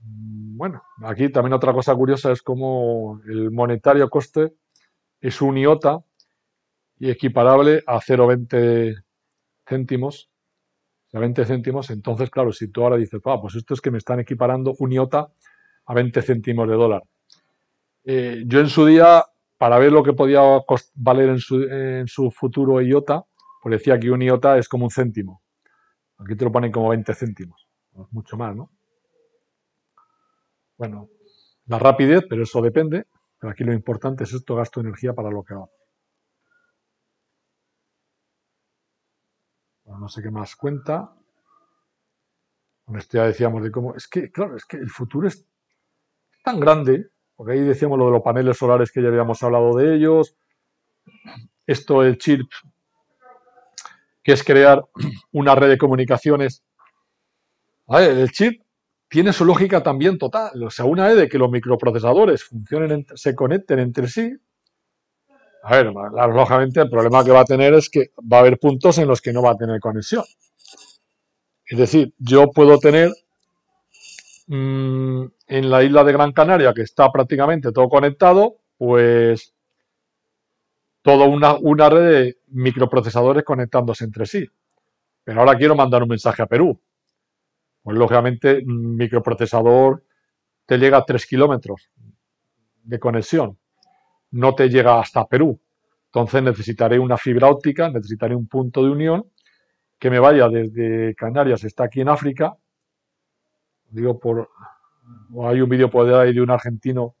Mm, bueno, aquí también otra cosa curiosa es cómo el monetario coste es un iota y equiparable a 0,20 céntimos. céntimos, entonces, claro, si tú ahora dices, ah, pues esto es que me están equiparando un iota a 20 céntimos de dólar. Eh, yo en su día, para ver lo que podía valer en su, en su futuro iota, pues decía que un iota es como un céntimo. Aquí te lo ponen como 20 céntimos, mucho más, ¿no? Bueno, la rapidez, pero eso depende. Pero aquí lo importante es esto, gasto de energía para lo que hago. no sé qué más cuenta. Con esto ya decíamos de cómo... Es que, claro, es que el futuro es tan grande, porque ahí decíamos lo de los paneles solares que ya habíamos hablado de ellos. Esto, el chip que es crear una red de comunicaciones. el chip tiene su lógica también total. O sea, una de que los microprocesadores funcionen, se conecten entre sí. A ver, lógicamente el problema que va a tener es que va a haber puntos en los que no va a tener conexión. Es decir, yo puedo tener mm, en la isla de Gran Canaria, que está prácticamente todo conectado, pues toda una, una red de microprocesadores conectándose entre sí. Pero ahora quiero mandar un mensaje a Perú. Pues lógicamente, un microprocesador te llega a tres kilómetros de conexión. No te llega hasta Perú. Entonces necesitaré una fibra óptica, necesitaré un punto de unión que me vaya desde Canarias, está aquí en África. Digo, por. Hay un vídeo por ahí de un argentino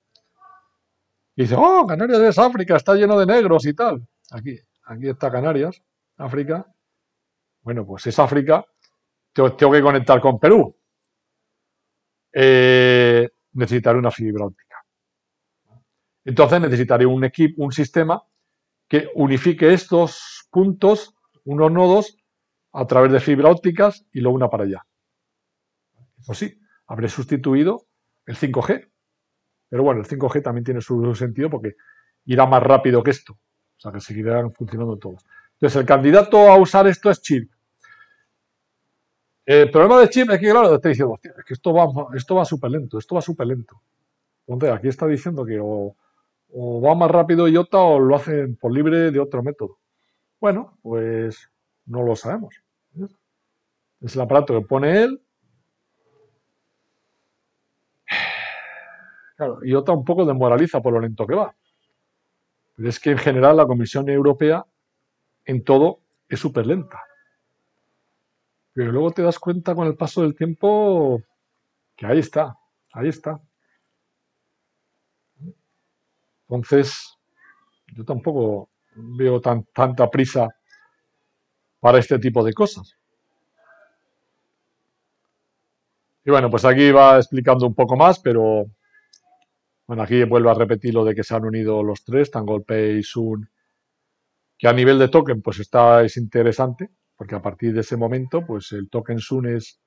y dice, oh, Canarias es África, está lleno de negros y tal. Aquí, aquí está Canarias, África. Bueno, pues es África, tengo, que conectar con Perú. Eh, necesitaré una fibra óptica. Entonces necesitaré un equipo, un sistema que unifique estos puntos, unos nodos, a través de fibra ópticas y luego una para allá. Pues sí, habré sustituido el 5G pero bueno, el 5G también tiene su sentido porque irá más rápido que esto. O sea, que seguirán funcionando todos. Entonces, el candidato a usar esto es chip. El problema de chip es que, claro, está diciendo, que esto va, súper lento, esto va súper lento. Entonces, aquí está diciendo que o va más rápido IOTA o lo hacen por libre de otro método. Bueno, pues no lo sabemos. Es el aparato que pone él, y otra un poco desmoraliza por lo lento que va. Pero es que en general la Comisión Europea en todo es súper lenta. Pero luego te das cuenta con el paso del tiempo que ahí está, ahí está. Entonces, yo tampoco veo tanta prisa para este tipo de cosas. Y bueno, pues aquí va explicando un poco más, pero bueno, aquí vuelvo a repetir lo de que se han unido los tres, Tangolpay, Sun, que a nivel de token pues está, es interesante, porque a partir de ese momento pues el token Sun es,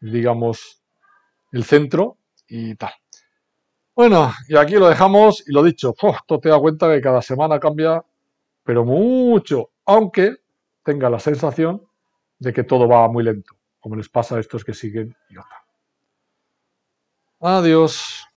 digamos, el centro y tal. Bueno, y aquí lo dejamos y lo dicho, esto te da cuenta que cada semana cambia, pero mucho, aunque tenga la sensación de que todo va muy lento, como les pasa a estos que siguen y Adiós.